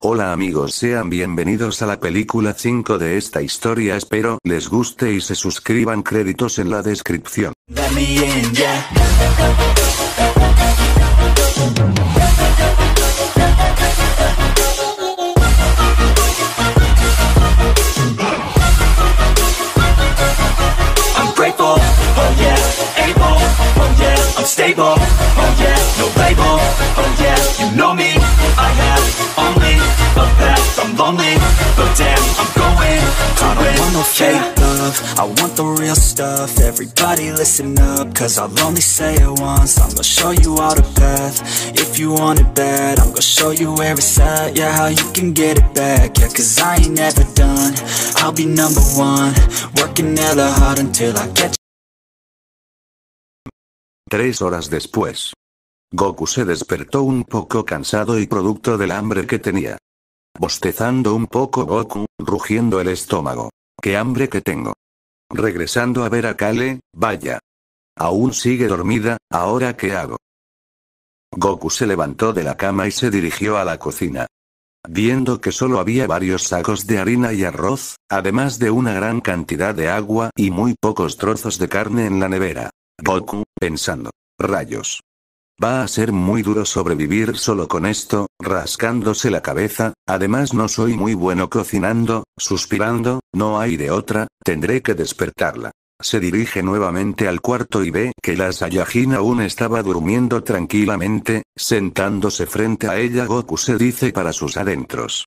Hola amigos sean bienvenidos a la película 5 de esta historia espero les guste y se suscriban créditos en la descripción. lonely, but damn, I'm going I don't want no fake love, I want the real stuff Everybody listen up, cause I'll only say it once I'm gonna show you all the path, if you want it bad I'm gonna show you where it's at, yeah, how you can get it back Yeah, cause I ain't never done, I'll be number one Working hella hard until I get Tres horas después. Goku se despertó un poco cansado y producto del hambre que tenía. Bostezando un poco Goku, rugiendo el estómago. ¡Qué hambre que tengo! Regresando a ver a Kale, vaya. Aún sigue dormida, ¿ahora qué hago? Goku se levantó de la cama y se dirigió a la cocina. Viendo que solo había varios sacos de harina y arroz, además de una gran cantidad de agua y muy pocos trozos de carne en la nevera. Goku, pensando. Rayos. Va a ser muy duro sobrevivir solo con esto, rascándose la cabeza, además no soy muy bueno cocinando, suspirando, no hay de otra, tendré que despertarla. Se dirige nuevamente al cuarto y ve que la Saiyajin aún estaba durmiendo tranquilamente, sentándose frente a ella Goku se dice para sus adentros.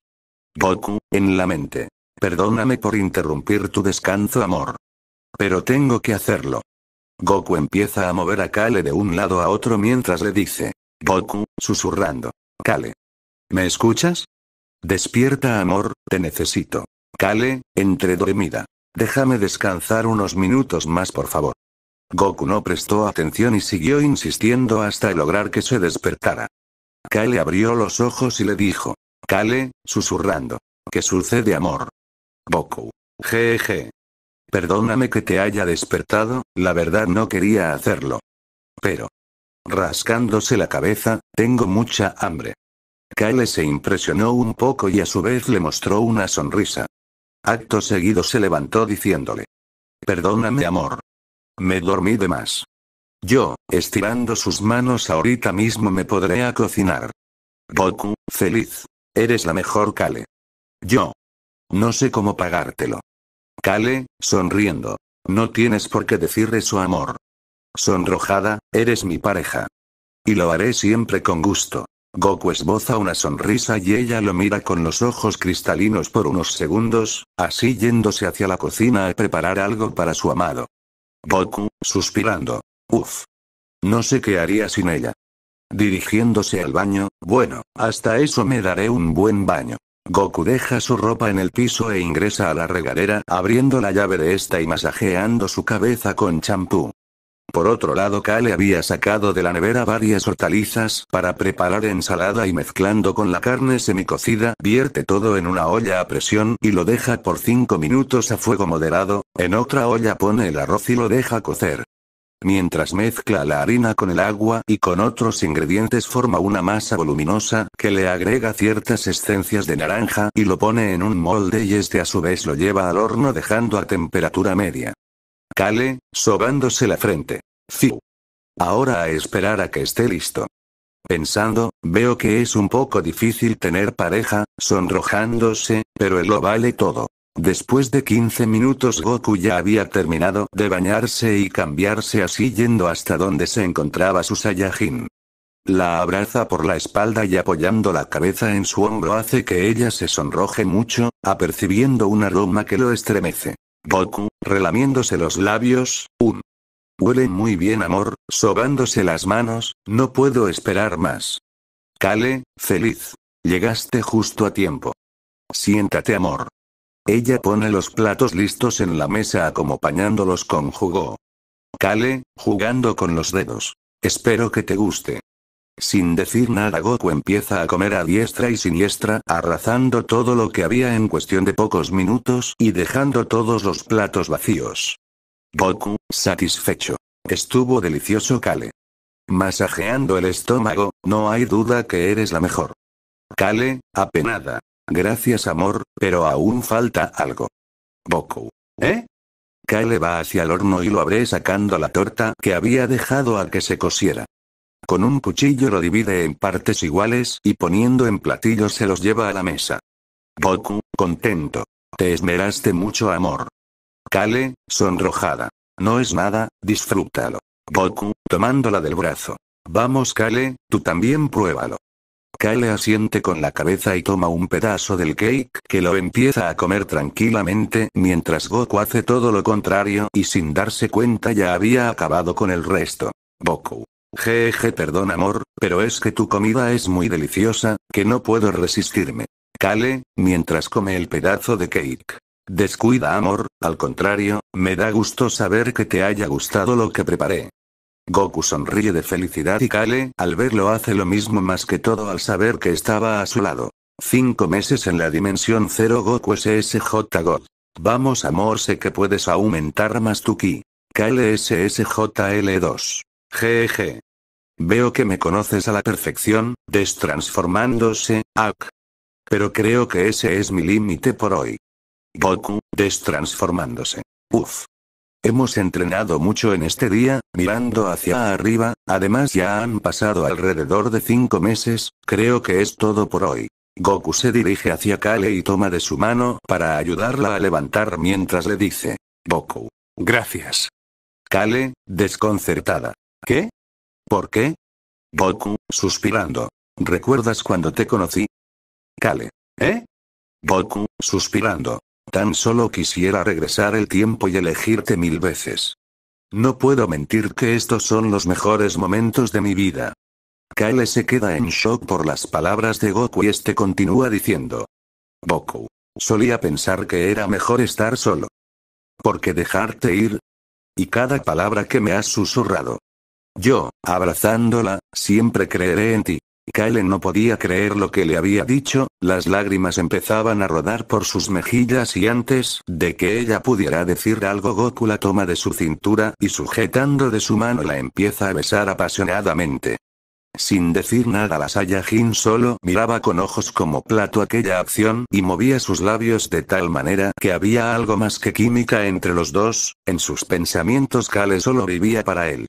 Goku, en la mente. Perdóname por interrumpir tu descanso amor. Pero tengo que hacerlo. Goku empieza a mover a Kale de un lado a otro mientras le dice. Goku, susurrando. Kale. ¿Me escuchas? Despierta amor, te necesito. Kale, entre dormida. Déjame descansar unos minutos más por favor. Goku no prestó atención y siguió insistiendo hasta lograr que se despertara. Kale abrió los ojos y le dijo. Kale, susurrando. ¿Qué sucede amor? Goku. Jeje. Perdóname que te haya despertado, la verdad no quería hacerlo. Pero. Rascándose la cabeza, tengo mucha hambre. Kale se impresionó un poco y a su vez le mostró una sonrisa. Acto seguido se levantó diciéndole. Perdóname amor. Me dormí de más. Yo, estirando sus manos ahorita mismo me podré a cocinar. Goku, feliz. Eres la mejor Kale. Yo. No sé cómo pagártelo. Kale, sonriendo. No tienes por qué decirle su amor. Sonrojada, eres mi pareja. Y lo haré siempre con gusto. Goku esboza una sonrisa y ella lo mira con los ojos cristalinos por unos segundos, así yéndose hacia la cocina a preparar algo para su amado. Goku, suspirando. Uf. No sé qué haría sin ella. Dirigiéndose al baño, bueno, hasta eso me daré un buen baño. Goku deja su ropa en el piso e ingresa a la regadera abriendo la llave de esta y masajeando su cabeza con champú. Por otro lado Kale había sacado de la nevera varias hortalizas para preparar ensalada y mezclando con la carne semicocida vierte todo en una olla a presión y lo deja por 5 minutos a fuego moderado, en otra olla pone el arroz y lo deja cocer. Mientras mezcla la harina con el agua y con otros ingredientes forma una masa voluminosa que le agrega ciertas esencias de naranja y lo pone en un molde y este a su vez lo lleva al horno dejando a temperatura media. Cale, sobándose la frente. Fiu. Ahora a esperar a que esté listo. Pensando, veo que es un poco difícil tener pareja, sonrojándose, pero él lo vale todo. Después de 15 minutos Goku ya había terminado de bañarse y cambiarse así yendo hasta donde se encontraba su Saiyajin. La abraza por la espalda y apoyando la cabeza en su hombro hace que ella se sonroje mucho, apercibiendo un aroma que lo estremece. Goku, relamiéndose los labios, un. Huele muy bien amor, sobándose las manos, no puedo esperar más. Kale, feliz. Llegaste justo a tiempo. Siéntate amor. Ella pone los platos listos en la mesa acompañándolos con jugo. Kale, jugando con los dedos. Espero que te guste. Sin decir nada, Goku empieza a comer a diestra y siniestra, arrasando todo lo que había en cuestión de pocos minutos y dejando todos los platos vacíos. Goku, satisfecho. Estuvo delicioso, Kale. Masajeando el estómago, no hay duda que eres la mejor. Kale, apenada, Gracias amor, pero aún falta algo. Boku. ¿Eh? Kale va hacia el horno y lo abre sacando la torta que había dejado a que se cosiera. Con un cuchillo lo divide en partes iguales y poniendo en platillos se los lleva a la mesa. Boku, contento. Te esmeraste mucho amor. Kale, sonrojada. No es nada, disfrútalo. Boku, tomándola del brazo. Vamos Kale, tú también pruébalo. Kale asiente con la cabeza y toma un pedazo del cake, que lo empieza a comer tranquilamente, mientras Goku hace todo lo contrario y sin darse cuenta ya había acabado con el resto. Goku. Jeje, perdón amor, pero es que tu comida es muy deliciosa, que no puedo resistirme. Kale, mientras come el pedazo de cake. Descuida amor, al contrario, me da gusto saber que te haya gustado lo que preparé. Goku sonríe de felicidad y Kale, al verlo hace lo mismo más que todo al saber que estaba a su lado. Cinco meses en la dimensión cero Goku SSJ God. Vamos amor sé que puedes aumentar más tu ki. Kale SSJL2. GG. Veo que me conoces a la perfección, destransformándose, Ak. Pero creo que ese es mi límite por hoy. Goku, destransformándose. Uf. Hemos entrenado mucho en este día, mirando hacia arriba, además ya han pasado alrededor de cinco meses, creo que es todo por hoy. Goku se dirige hacia Kale y toma de su mano para ayudarla a levantar mientras le dice, Goku, gracias. Kale, desconcertada. ¿Qué? ¿Por qué? Goku, suspirando. ¿Recuerdas cuando te conocí? Kale, ¿eh? Goku, suspirando. Tan solo quisiera regresar el tiempo y elegirte mil veces. No puedo mentir que estos son los mejores momentos de mi vida. Kyle se queda en shock por las palabras de Goku y este continúa diciendo. Goku. Solía pensar que era mejor estar solo. Porque dejarte ir. Y cada palabra que me has susurrado. Yo, abrazándola, siempre creeré en ti. Kale no podía creer lo que le había dicho, las lágrimas empezaban a rodar por sus mejillas y antes de que ella pudiera decir algo Goku la toma de su cintura y sujetando de su mano la empieza a besar apasionadamente. Sin decir nada la Saiyajin solo miraba con ojos como plato aquella acción y movía sus labios de tal manera que había algo más que química entre los dos, en sus pensamientos Kale solo vivía para él.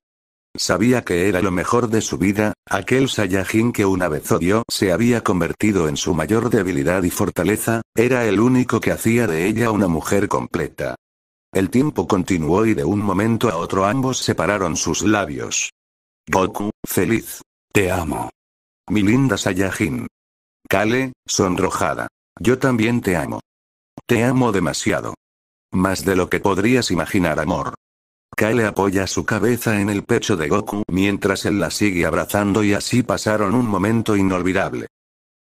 Sabía que era lo mejor de su vida, aquel Saiyajin que una vez odió se había convertido en su mayor debilidad y fortaleza, era el único que hacía de ella una mujer completa. El tiempo continuó y de un momento a otro ambos separaron sus labios. Goku, feliz. Te amo. Mi linda Saiyajin. Kale, sonrojada. Yo también te amo. Te amo demasiado. Más de lo que podrías imaginar, amor. Kale apoya su cabeza en el pecho de Goku mientras él la sigue abrazando y así pasaron un momento inolvidable.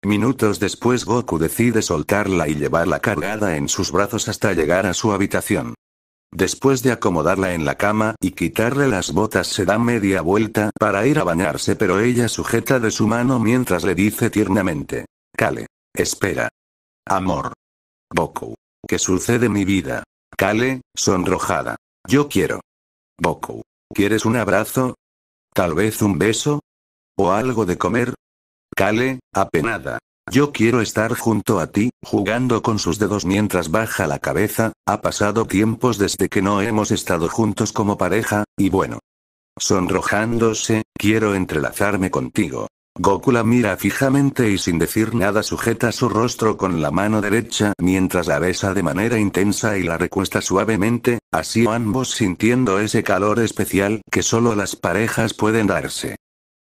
Minutos después Goku decide soltarla y llevarla cargada en sus brazos hasta llegar a su habitación. Después de acomodarla en la cama y quitarle las botas se da media vuelta para ir a bañarse pero ella sujeta de su mano mientras le dice tiernamente. Kale. Espera. Amor. Goku. ¿Qué sucede mi vida? Kale, sonrojada. Yo quiero. Boku. ¿Quieres un abrazo? ¿Tal vez un beso? ¿O algo de comer? Kale, apenada. Yo quiero estar junto a ti, jugando con sus dedos mientras baja la cabeza, ha pasado tiempos desde que no hemos estado juntos como pareja, y bueno. Sonrojándose, quiero entrelazarme contigo. Goku la mira fijamente y sin decir nada sujeta su rostro con la mano derecha mientras la besa de manera intensa y la recuesta suavemente, así ambos sintiendo ese calor especial que solo las parejas pueden darse.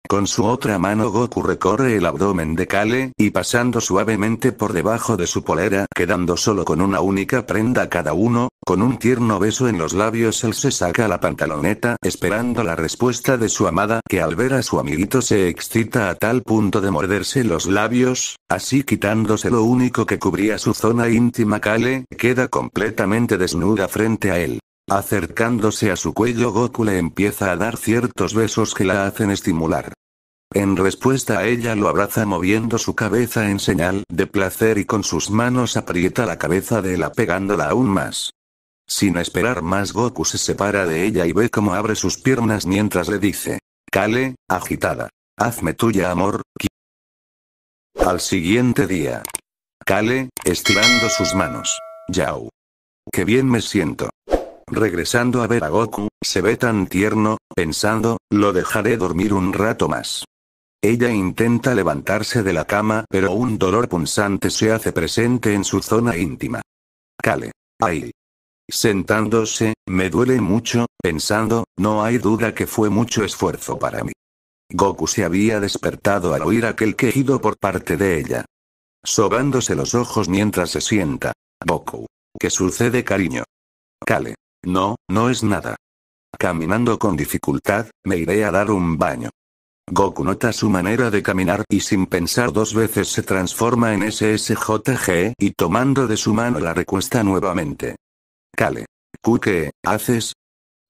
Con su otra mano Goku recorre el abdomen de Kale, y pasando suavemente por debajo de su polera, quedando solo con una única prenda cada uno, con un tierno beso en los labios él se saca la pantaloneta, esperando la respuesta de su amada, que al ver a su amiguito se excita a tal punto de morderse los labios, así quitándose lo único que cubría su zona íntima Kale, queda completamente desnuda frente a él. Acercándose a su cuello Goku le empieza a dar ciertos besos que la hacen estimular. En respuesta a ella lo abraza moviendo su cabeza en señal de placer y con sus manos aprieta la cabeza de él, pegándola aún más. Sin esperar más Goku se separa de ella y ve cómo abre sus piernas mientras le dice, Kale, agitada. Hazme tuya amor. Al siguiente día. Kale, estirando sus manos. Yao. Qué bien me siento. Regresando a ver a Goku, se ve tan tierno, pensando, lo dejaré dormir un rato más. Ella intenta levantarse de la cama, pero un dolor punzante se hace presente en su zona íntima. Kale, Ay. Sentándose, me duele mucho, pensando, no hay duda que fue mucho esfuerzo para mí. Goku se había despertado al oír aquel quejido por parte de ella. Sobándose los ojos mientras se sienta. Goku. ¿Qué sucede, cariño? Kale. No, no es nada. Caminando con dificultad, me iré a dar un baño. Goku nota su manera de caminar y sin pensar dos veces se transforma en SSJG y tomando de su mano la recuesta nuevamente. Kale. ¿qué haces?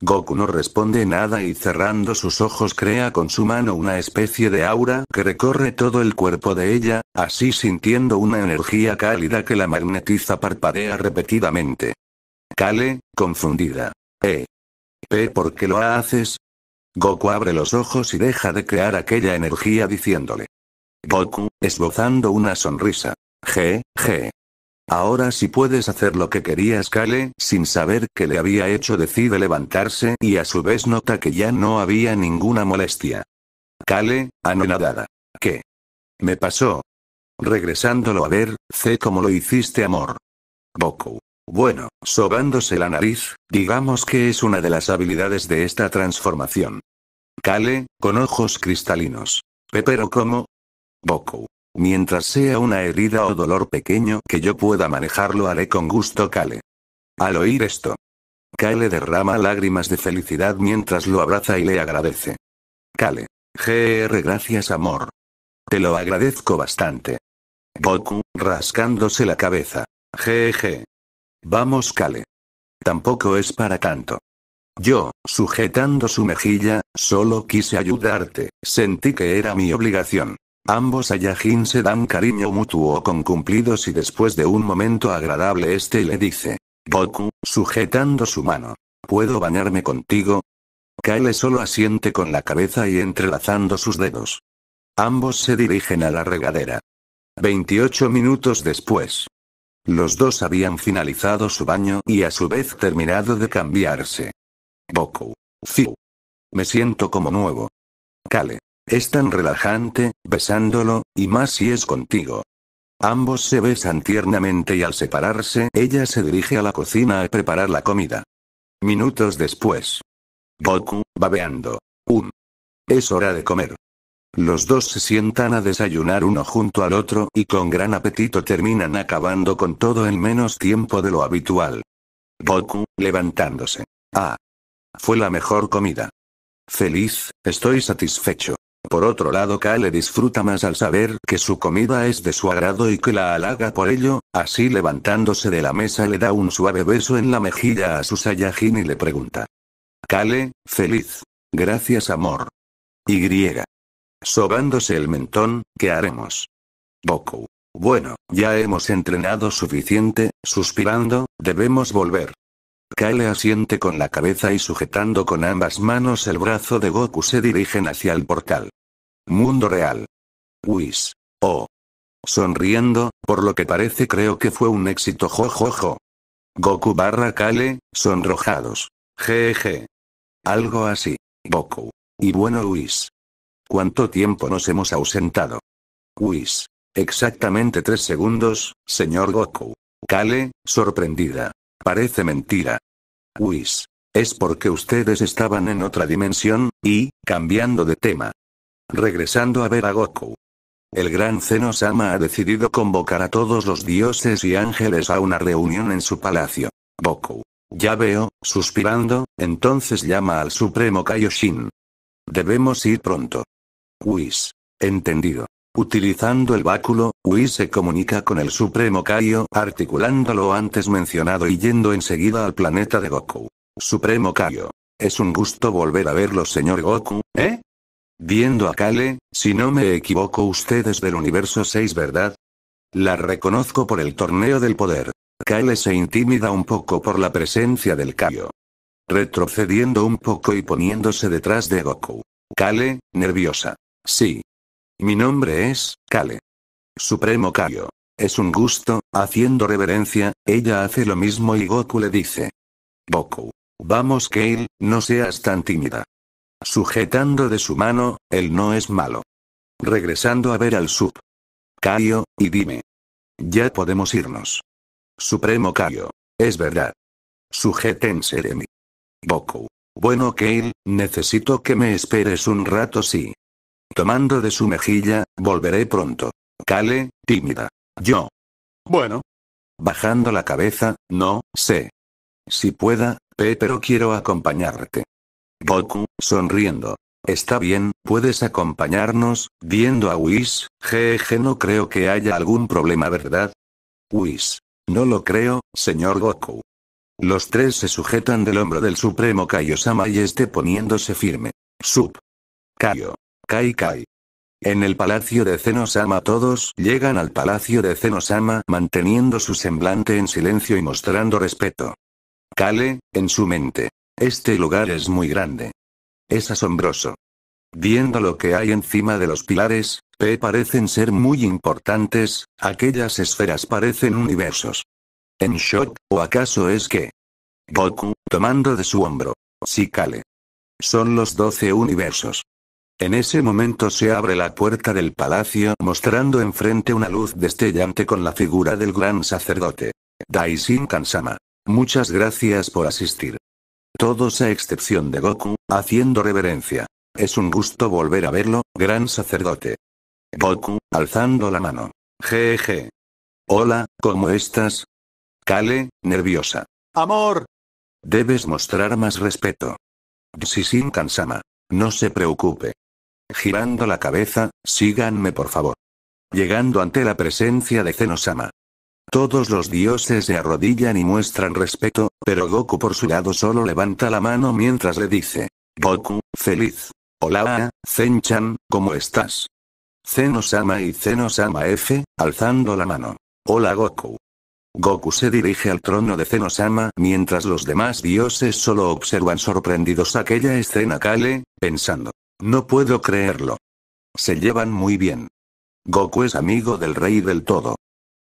Goku no responde nada y cerrando sus ojos crea con su mano una especie de aura que recorre todo el cuerpo de ella, así sintiendo una energía cálida que la magnetiza parpadea repetidamente. Kale, confundida. ¿Eh? ¿P por qué lo haces? Goku abre los ojos y deja de crear aquella energía diciéndole. Goku, esbozando una sonrisa. G, G. Ahora si puedes hacer lo que querías Kale, sin saber que le había hecho decide levantarse y a su vez nota que ya no había ninguna molestia. Kale, anonadada. ¿Qué? Me pasó. Regresándolo a ver, sé cómo lo hiciste amor. Goku. Bueno, sobándose la nariz, digamos que es una de las habilidades de esta transformación. Kale, con ojos cristalinos. Pepero ¿cómo? Boku. Mientras sea una herida o dolor pequeño que yo pueda manejarlo, haré con gusto Kale. Al oír esto. Kale derrama lágrimas de felicidad mientras lo abraza y le agradece. Kale. GR gracias amor. Te lo agradezco bastante. Boku, rascándose la cabeza. GG. Vamos, Kale. Tampoco es para tanto. Yo, sujetando su mejilla, solo quise ayudarte, sentí que era mi obligación. Ambos Yajin se dan cariño mutuo con cumplidos y después de un momento agradable este le dice. Goku, sujetando su mano. ¿Puedo bañarme contigo? Kale solo asiente con la cabeza y entrelazando sus dedos. Ambos se dirigen a la regadera. 28 minutos después. Los dos habían finalizado su baño y a su vez terminado de cambiarse. Boku. Ziu. Me siento como nuevo. Kale. Es tan relajante, besándolo, y más si es contigo. Ambos se besan tiernamente y al separarse, ella se dirige a la cocina a preparar la comida. Minutos después. Boku, babeando. Un. Es hora de comer. Los dos se sientan a desayunar uno junto al otro y con gran apetito terminan acabando con todo en menos tiempo de lo habitual. Goku, levantándose. Ah. Fue la mejor comida. Feliz, estoy satisfecho. Por otro lado, Kale disfruta más al saber que su comida es de su agrado y que la halaga por ello, así levantándose de la mesa le da un suave beso en la mejilla a su Saiyajin y le pregunta. Kale, feliz. Gracias amor. Y sobándose el mentón, ¿qué haremos? Goku? Bueno, ya hemos entrenado suficiente, suspirando, debemos volver. Kale asiente con la cabeza y sujetando con ambas manos el brazo de Goku se dirigen hacia el portal. Mundo real. Whis. Oh. Sonriendo, por lo que parece creo que fue un éxito jojojo. Goku barra Kale, sonrojados. Jeje. Algo así. Goku. Y bueno Whis. ¿Cuánto tiempo nos hemos ausentado? Whis. Exactamente tres segundos, señor Goku. Kale, sorprendida. Parece mentira. Whis. Es porque ustedes estaban en otra dimensión, y, cambiando de tema. Regresando a ver a Goku. El gran Zeno-sama ha decidido convocar a todos los dioses y ángeles a una reunión en su palacio. Goku. Ya veo, suspirando, entonces llama al supremo Kaioshin. Debemos ir pronto. Whis. Entendido. Utilizando el báculo, Whis se comunica con el Supremo Kaio, articulando lo antes mencionado y yendo enseguida al planeta de Goku. Supremo Kaio. Es un gusto volver a verlo, señor Goku, ¿eh? Viendo a Kale, si no me equivoco, usted es del universo 6, ¿verdad? La reconozco por el torneo del poder. Kale se intimida un poco por la presencia del Kaio. Retrocediendo un poco y poniéndose detrás de Goku. Kale, nerviosa. Sí. Mi nombre es, Kale. Supremo Kayo. Es un gusto, haciendo reverencia, ella hace lo mismo y Goku le dice. Boku, Vamos Kale, no seas tan tímida. Sujetando de su mano, él no es malo. Regresando a ver al sub. Kayo, y dime. Ya podemos irnos. Supremo Kayo. Es verdad. Sujetense de mí. Boku, Bueno Kale, necesito que me esperes un rato sí. Tomando de su mejilla, volveré pronto. Kale, tímida. Yo. Bueno. Bajando la cabeza, no, sé. Si pueda, pero quiero acompañarte. Goku, sonriendo. Está bien, puedes acompañarnos, viendo a Whis, jeje no creo que haya algún problema ¿verdad? Whis. No lo creo, señor Goku. Los tres se sujetan del hombro del supremo Kaiosama y este poniéndose firme. Sub. Kaio. Kai Kai. En el palacio de Zenosama todos llegan al palacio de Zenosama manteniendo su semblante en silencio y mostrando respeto. Kale, en su mente. Este lugar es muy grande. Es asombroso. Viendo lo que hay encima de los pilares, P parecen ser muy importantes, aquellas esferas parecen universos. ¿En shock, o acaso es que? Goku, tomando de su hombro. Sí, Kale. Son los doce universos. En ese momento se abre la puerta del palacio mostrando enfrente una luz destellante con la figura del gran sacerdote. Daisin Kansama. Muchas gracias por asistir. Todos a excepción de Goku, haciendo reverencia. Es un gusto volver a verlo, gran sacerdote. Goku, alzando la mano. Jeje. Hola, ¿cómo estás? Kale, nerviosa. Amor. Debes mostrar más respeto. sin Kansama. No se preocupe. Girando la cabeza, síganme por favor. Llegando ante la presencia de Zenosama. Todos los dioses se arrodillan y muestran respeto, pero Goku por su lado solo levanta la mano mientras le dice. Goku, feliz. Hola, Zen-chan, ¿cómo estás? Zenosama y Zenosama F, alzando la mano. Hola Goku. Goku se dirige al trono de Zenosama mientras los demás dioses solo observan sorprendidos aquella escena Kale, pensando. No puedo creerlo. Se llevan muy bien. Goku es amigo del rey del todo.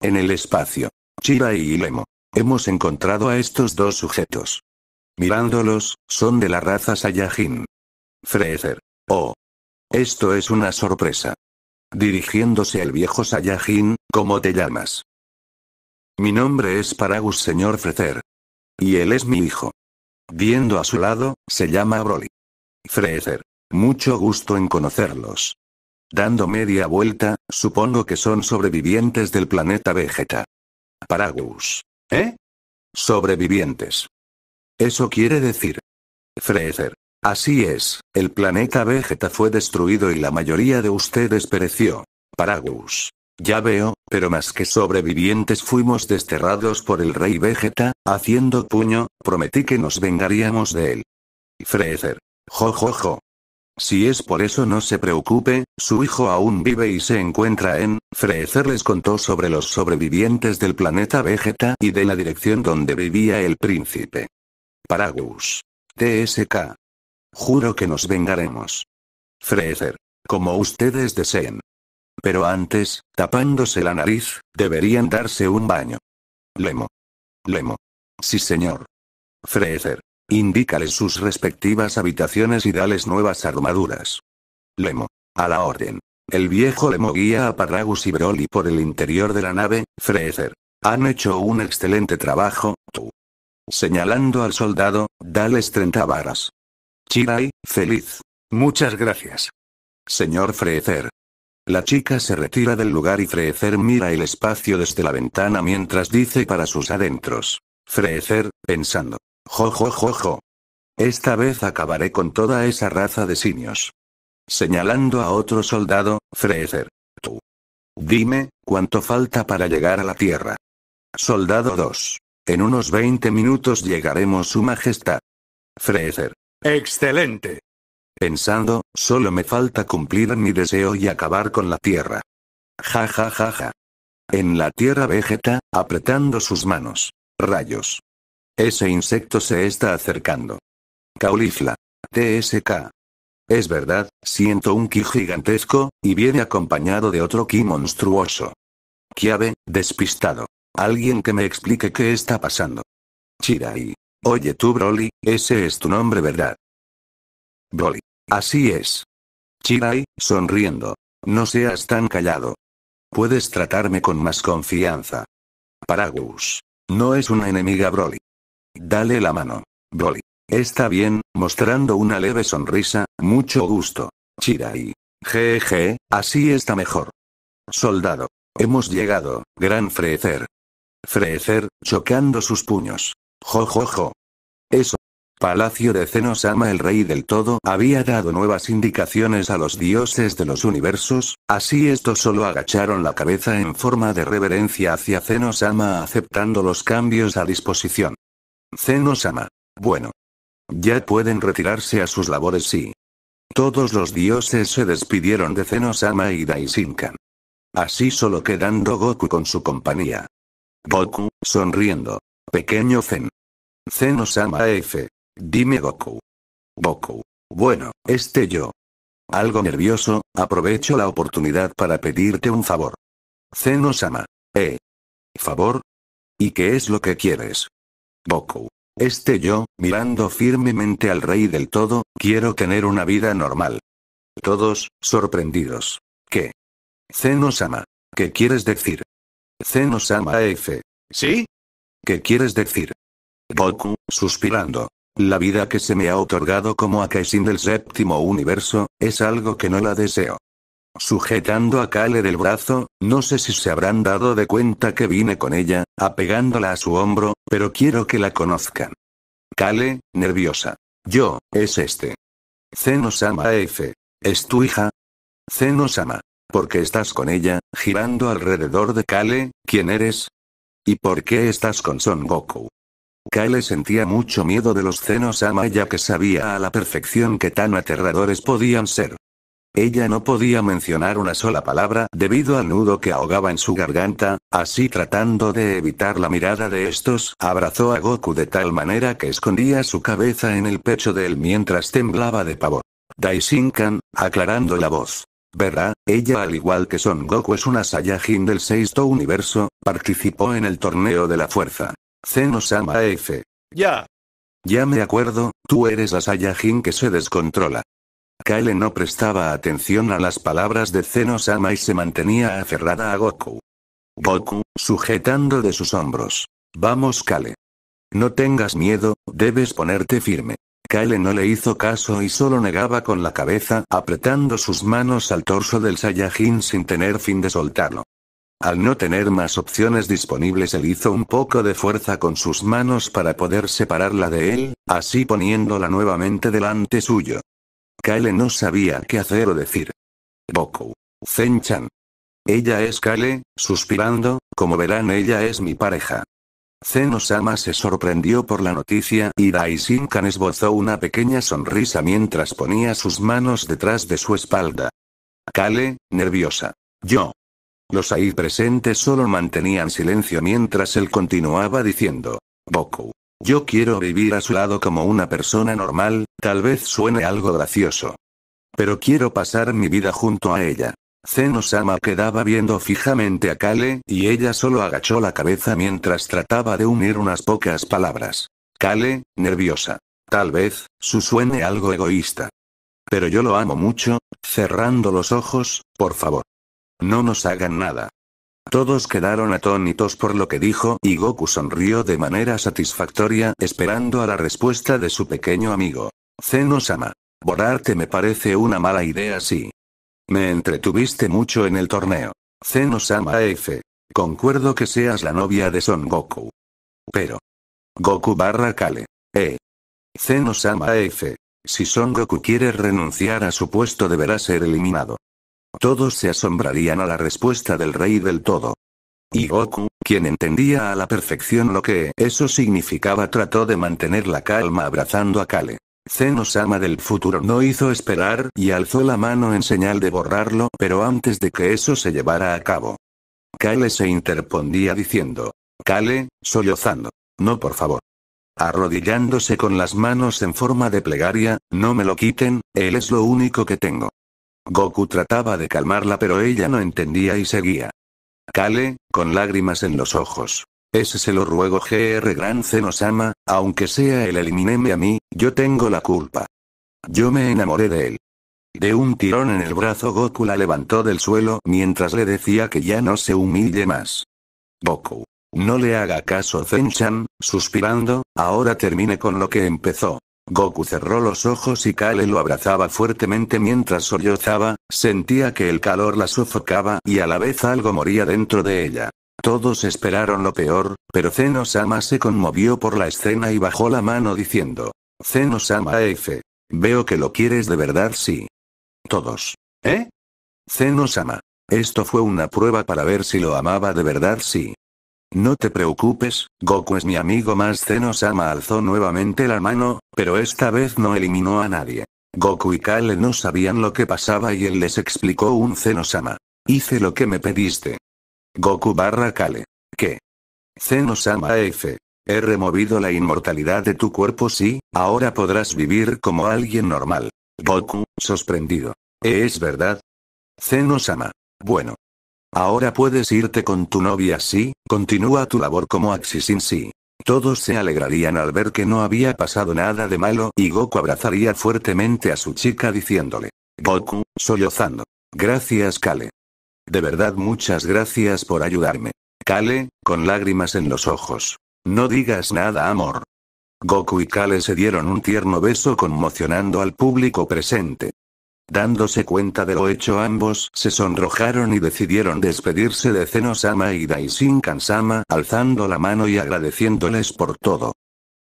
En el espacio, Chira y Ilemo, hemos encontrado a estos dos sujetos. Mirándolos, son de la raza Saiyajin. Freezer. Oh. Esto es una sorpresa. Dirigiéndose al viejo Saiyajin, ¿cómo te llamas? Mi nombre es Paragus, señor Frezer. Y él es mi hijo. Viendo a su lado, se llama Broly. Frezer. Mucho gusto en conocerlos. Dando media vuelta, supongo que son sobrevivientes del planeta Vegeta. Paragus. ¿Eh? Sobrevivientes. Eso quiere decir. Fraser. Así es, el planeta Vegeta fue destruido y la mayoría de ustedes pereció. Paragus. Ya veo, pero más que sobrevivientes fuimos desterrados por el rey Vegeta, haciendo puño, prometí que nos vengaríamos de él. Freezer. Jo si es por eso no se preocupe, su hijo aún vive y se encuentra en... Freezer les contó sobre los sobrevivientes del planeta Vegeta y de la dirección donde vivía el príncipe. Paragus. TSK. Juro que nos vengaremos. Freezer. Como ustedes deseen. Pero antes, tapándose la nariz, deberían darse un baño. Lemo. Lemo. Sí señor. Freezer. Indícales sus respectivas habitaciones y dales nuevas armaduras. Lemo. A la orden. El viejo Lemo guía a Paragus y Broly por el interior de la nave, Freezer. Han hecho un excelente trabajo, tú. Señalando al soldado, dales 30 varas. Chirai, feliz. Muchas gracias. Señor Freezer. La chica se retira del lugar y Freezer mira el espacio desde la ventana mientras dice para sus adentros. Freezer, pensando. Jojojojo. Esta vez acabaré con toda esa raza de simios. Señalando a otro soldado, Freezer. Tú. Dime, ¿cuánto falta para llegar a la Tierra? Soldado 2. En unos 20 minutos llegaremos, Su Majestad. Freezer. Excelente. Pensando, solo me falta cumplir mi deseo y acabar con la Tierra. Ja ja ja ja. En la Tierra vegeta, apretando sus manos. Rayos. Ese insecto se está acercando. Caulifla. TSK. Es verdad, siento un ki gigantesco, y viene acompañado de otro ki monstruoso. Kiabe, despistado. Alguien que me explique qué está pasando. Chirai. Oye tú Broly, ese es tu nombre verdad. Broly. Así es. Chirai, sonriendo. No seas tan callado. Puedes tratarme con más confianza. Paragus. No es una enemiga Broly. Dale la mano. Broly. Está bien, mostrando una leve sonrisa, mucho gusto. Chirai. Jeje, así está mejor. Soldado. Hemos llegado, gran Frecer. Frecer, chocando sus puños. Jo Eso. Palacio de Zenosama el rey del todo había dado nuevas indicaciones a los dioses de los universos, así estos solo agacharon la cabeza en forma de reverencia hacia Zenosama aceptando los cambios a disposición. Zeno-sama. Bueno. Ya pueden retirarse a sus labores sí. Todos los dioses se despidieron de Zenosama sama y Daisinkan. Así solo quedando Goku con su compañía. Goku, sonriendo. Pequeño Zen. Zenosama sama F. Dime Goku. Goku. Bueno, este yo. Algo nervioso, aprovecho la oportunidad para pedirte un favor. Zenosama. sama Eh. ¿Favor? ¿Y qué es lo que quieres? Boku. Este yo, mirando firmemente al rey del todo, quiero tener una vida normal. Todos, sorprendidos. qué Zenosama. ¿Qué quieres decir? Zenosama F. ¿Sí? ¿Qué quieres decir? Boku, suspirando. La vida que se me ha otorgado como sin del séptimo universo, es algo que no la deseo sujetando a Kale del brazo, no sé si se habrán dado de cuenta que vine con ella, apegándola a su hombro, pero quiero que la conozcan. Kale, nerviosa. Yo, es este. Zenosama F. ¿Es tu hija? Zenosama. ¿Por qué estás con ella, girando alrededor de Kale? ¿Quién eres? ¿Y por qué estás con Son Goku? Kale sentía mucho miedo de los Zenosama ya que sabía a la perfección que tan aterradores podían ser. Ella no podía mencionar una sola palabra debido al nudo que ahogaba en su garganta, así tratando de evitar la mirada de estos, abrazó a Goku de tal manera que escondía su cabeza en el pecho de él mientras temblaba de pavor. Daisinkan, aclarando la voz. Verá, ella al igual que Son Goku es una Saiyajin del sexto universo, participó en el torneo de la fuerza. Zeno-sama F. Ya. Ya me acuerdo, tú eres la Saiyajin que se descontrola. Kale no prestaba atención a las palabras de Zeno-sama y se mantenía aferrada a Goku. Goku, sujetando de sus hombros. Vamos Kale. No tengas miedo, debes ponerte firme. Kale no le hizo caso y solo negaba con la cabeza, apretando sus manos al torso del Saiyajin sin tener fin de soltarlo. Al no tener más opciones disponibles, él hizo un poco de fuerza con sus manos para poder separarla de él, así poniéndola nuevamente delante suyo. Kale no sabía qué hacer o decir. Boku. Zen-chan. Ella es Kale, suspirando, como verán ella es mi pareja. Zen-osama se sorprendió por la noticia y Daishinkan esbozó una pequeña sonrisa mientras ponía sus manos detrás de su espalda. Kale, nerviosa. Yo. Los ahí presentes solo mantenían silencio mientras él continuaba diciendo. Boku. Yo quiero vivir a su lado como una persona normal, tal vez suene algo gracioso. Pero quiero pasar mi vida junto a ella. Zen-sama quedaba viendo fijamente a Kale, y ella solo agachó la cabeza mientras trataba de unir unas pocas palabras. Kale, nerviosa. Tal vez, su suene algo egoísta. Pero yo lo amo mucho, cerrando los ojos, por favor. No nos hagan nada. Todos quedaron atónitos por lo que dijo, y Goku sonrió de manera satisfactoria, esperando a la respuesta de su pequeño amigo. Zeno-sama. Borarte me parece una mala idea sí. Me entretuviste mucho en el torneo. Zeno-sama F. Concuerdo que seas la novia de Son Goku. Pero. Goku barra Kale. E. Zeno-sama F. Si Son Goku quiere renunciar a su puesto deberá ser eliminado. Todos se asombrarían a la respuesta del rey del todo. Y Goku, quien entendía a la perfección lo que eso significaba, trató de mantener la calma abrazando a Kale. Zenosama del futuro no hizo esperar y alzó la mano en señal de borrarlo, pero antes de que eso se llevara a cabo. Kale se interpondía diciendo: Kale, sollozando. No, por favor. Arrodillándose con las manos en forma de plegaria, no me lo quiten, él es lo único que tengo. Goku trataba de calmarla pero ella no entendía y seguía. Kale, con lágrimas en los ojos. Ese se lo ruego GR Gran Zenosama, aunque sea el elimineme a mí, yo tengo la culpa. Yo me enamoré de él. De un tirón en el brazo Goku la levantó del suelo mientras le decía que ya no se humille más. Goku. No le haga caso Zen-chan, suspirando, ahora termine con lo que empezó. Goku cerró los ojos y Kale lo abrazaba fuertemente mientras sollozaba, sentía que el calor la sofocaba y a la vez algo moría dentro de ella. Todos esperaron lo peor, pero Zenosama sama se conmovió por la escena y bajó la mano diciendo: Zenosama sama F. Veo que lo quieres de verdad, sí. Todos. eh Zenosama. Zeno-sama. Esto fue una prueba para ver si lo amaba de verdad, sí. No te preocupes, Goku es mi amigo más Zeno-sama alzó nuevamente la mano, pero esta vez no eliminó a nadie. Goku y Kale no sabían lo que pasaba y él les explicó un zeno Hice lo que me pediste. Goku barra Kale. ¿Qué? Zeno-sama F. He removido la inmortalidad de tu cuerpo sí, ahora podrás vivir como alguien normal. Goku, sorprendido. ¿Es verdad? Zeno-sama. Bueno. Ahora puedes irte con tu novia sí, continúa tu labor como Axi sin sí. Todos se alegrarían al ver que no había pasado nada de malo y Goku abrazaría fuertemente a su chica diciéndole. Goku, sollozando. Gracias Kale. De verdad muchas gracias por ayudarme. Kale, con lágrimas en los ojos. No digas nada amor. Goku y Kale se dieron un tierno beso conmocionando al público presente. Dándose cuenta de lo hecho ambos se sonrojaron y decidieron despedirse de Zeno-sama y Daishinkan-sama, alzando la mano y agradeciéndoles por todo.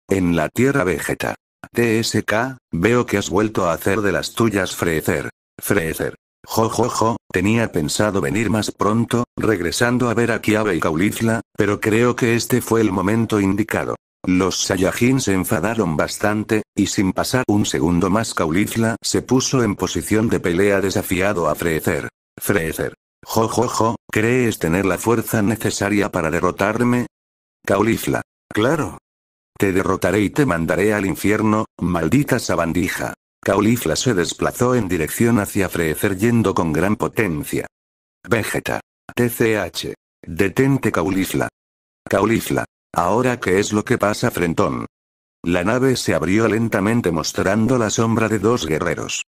En la tierra Vegeta. TSK, veo que has vuelto a hacer de las tuyas frecer. Frecer. Jojojo, tenía pensado venir más pronto, regresando a ver a Kiabe y Caulifla, pero creo que este fue el momento indicado. Los Saiyajin se enfadaron bastante, y sin pasar un segundo más Caulifla se puso en posición de pelea desafiado a Freezer. Frezer. Jojojo. ¿crees tener la fuerza necesaria para derrotarme? Caulifla. Claro. Te derrotaré y te mandaré al infierno, maldita sabandija. Caulifla se desplazó en dirección hacia Freezer yendo con gran potencia. Vegeta. TCH. Detente Caulifla. Caulifla. Ahora qué es lo que pasa Frentón. La nave se abrió lentamente mostrando la sombra de dos guerreros.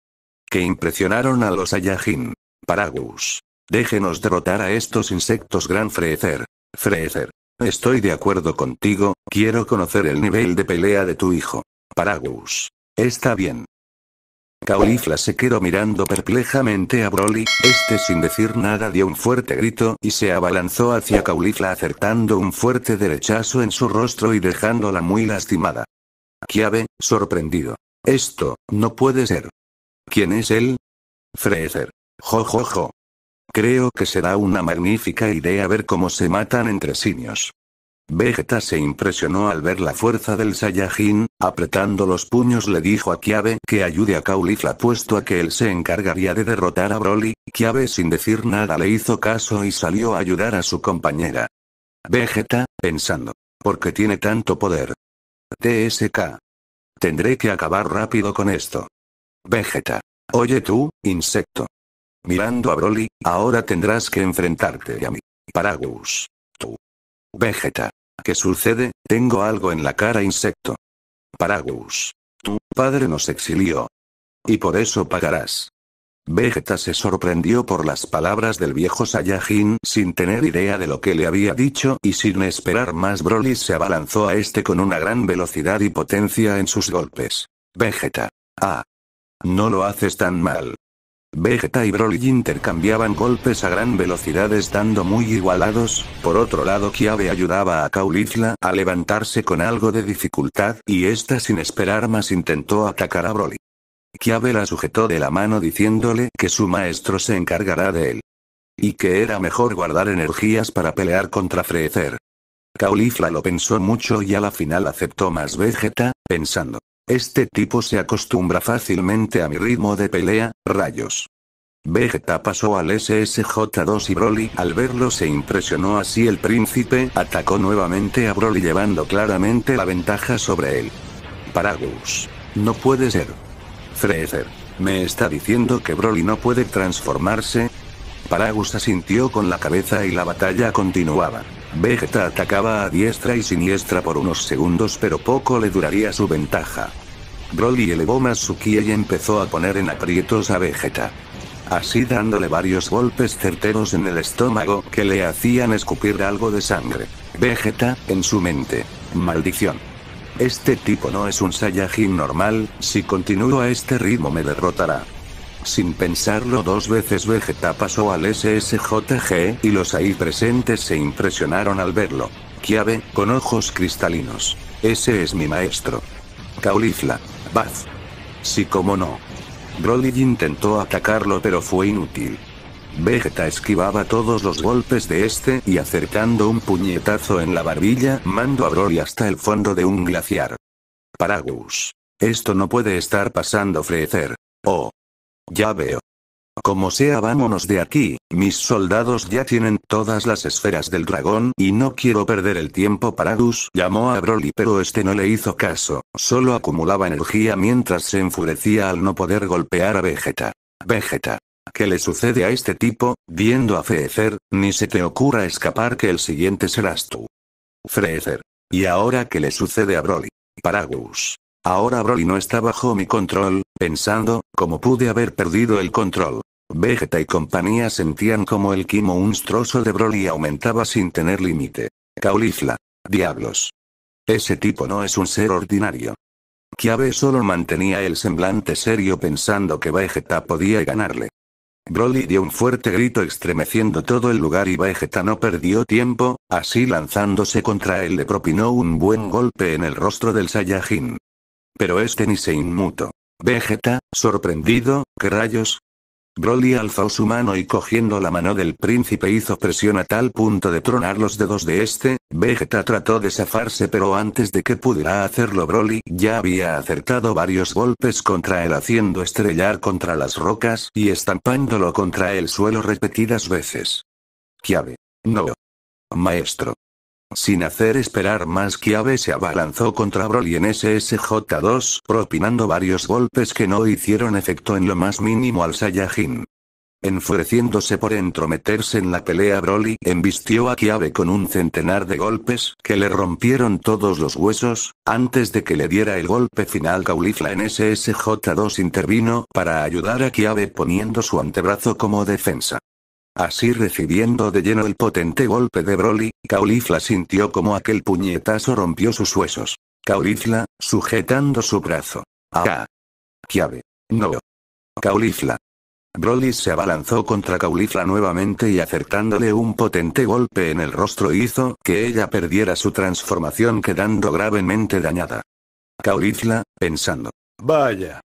Que impresionaron a los Ayajin. Paragus. Déjenos derrotar a estos insectos gran Frezer. Frezer. Estoy de acuerdo contigo, quiero conocer el nivel de pelea de tu hijo. Paragus. Está bien. Caulifla se quedó mirando perplejamente a Broly, este sin decir nada dio un fuerte grito y se abalanzó hacia Caulifla acertando un fuerte derechazo en su rostro y dejándola muy lastimada. ave, sorprendido. Esto, no puede ser. ¿Quién es él? Freezer. Jo, jo, jo. Creo que será una magnífica idea ver cómo se matan entre simios. Vegeta se impresionó al ver la fuerza del Saiyajin, apretando los puños le dijo a Kiabe que ayude a Caulifla puesto a que él se encargaría de derrotar a Broly, Kiave sin decir nada le hizo caso y salió a ayudar a su compañera. Vegeta, pensando, ¿por qué tiene tanto poder? TSK. Tendré que acabar rápido con esto. Vegeta. Oye tú, insecto. Mirando a Broly, ahora tendrás que enfrentarte a mí. Paragus. Vegeta. ¿Qué sucede? Tengo algo en la cara insecto. Paragus. Tu padre nos exilió. Y por eso pagarás. Vegeta se sorprendió por las palabras del viejo Saiyajin sin tener idea de lo que le había dicho y sin esperar más Broly se abalanzó a este con una gran velocidad y potencia en sus golpes. Vegeta. Ah. No lo haces tan mal. Vegeta y Broly intercambiaban golpes a gran velocidad estando muy igualados, por otro lado Kiave ayudaba a Caulifla a levantarse con algo de dificultad y esta sin esperar más intentó atacar a Broly. Kiave la sujetó de la mano diciéndole que su maestro se encargará de él. Y que era mejor guardar energías para pelear contra Frecer. Caulifla lo pensó mucho y a la final aceptó más Vegeta, pensando, este tipo se acostumbra fácilmente a mi ritmo de pelea, rayos. Vegeta pasó al SSJ2 y Broly al verlo se impresionó así el príncipe atacó nuevamente a Broly llevando claramente la ventaja sobre él. Paragus. No puede ser. Freezer. ¿Me está diciendo que Broly no puede transformarse? Paragus asintió con la cabeza y la batalla continuaba. Vegeta atacaba a diestra y siniestra por unos segundos pero poco le duraría su ventaja. Broly elevó más su y empezó a poner en aprietos a Vegeta. Así dándole varios golpes certeros en el estómago que le hacían escupir algo de sangre. Vegeta, en su mente. Maldición. Este tipo no es un Saiyajin normal, si continúo a este ritmo me derrotará. Sin pensarlo dos veces Vegeta pasó al SSJG y los ahí presentes se impresionaron al verlo. Kiabe, con ojos cristalinos. Ese es mi maestro. Caulifla. Baz. Sí como no. Broly intentó atacarlo pero fue inútil. Vegeta esquivaba todos los golpes de este y acercando un puñetazo en la barbilla mandó a Broly hasta el fondo de un glaciar. Paragus. Esto no puede estar pasando Freezer. Oh. Ya veo. Como sea, vámonos de aquí, mis soldados ya tienen todas las esferas del dragón y no quiero perder el tiempo. Paragus llamó a Broly pero este no le hizo caso, solo acumulaba energía mientras se enfurecía al no poder golpear a Vegeta. Vegeta. ¿Qué le sucede a este tipo, viendo a Freezer? ni se te ocurra escapar que el siguiente serás tú? Freezer. ¿Y ahora qué le sucede a Broly? Paragus. Ahora Broly no está bajo mi control, pensando, como pude haber perdido el control. Vegeta y compañía sentían como el quimo monstruoso de Broly aumentaba sin tener límite. Caulifla. Diablos. Ese tipo no es un ser ordinario. Kiabe solo mantenía el semblante serio pensando que Vegeta podía ganarle. Broly dio un fuerte grito estremeciendo todo el lugar y Vegeta no perdió tiempo, así lanzándose contra él le propinó un buen golpe en el rostro del Saiyajin. Pero este ni se inmutó. Vegeta, sorprendido, ¿qué rayos? Broly alzó su mano y cogiendo la mano del príncipe hizo presión a tal punto de tronar los dedos de este, Vegeta trató de zafarse pero antes de que pudiera hacerlo Broly ya había acertado varios golpes contra él haciendo estrellar contra las rocas y estampándolo contra el suelo repetidas veces. Chiave. No. Maestro. Sin hacer esperar más Kiave se abalanzó contra Broly en SSJ2 propinando varios golpes que no hicieron efecto en lo más mínimo al Saiyajin. Enfureciéndose por entrometerse en la pelea Broly embistió a Kiave con un centenar de golpes que le rompieron todos los huesos, antes de que le diera el golpe final Caulifla en SSJ2 intervino para ayudar a Kiave poniendo su antebrazo como defensa. Así recibiendo de lleno el potente golpe de Broly, Caulifla sintió como aquel puñetazo rompió sus huesos. Caulifla, sujetando su brazo. ¡Ah! ¡Kiabe! ¡No! Caulifla. Broly se abalanzó contra Caulifla nuevamente y acertándole un potente golpe en el rostro hizo que ella perdiera su transformación quedando gravemente dañada. Caulifla, pensando. Vaya.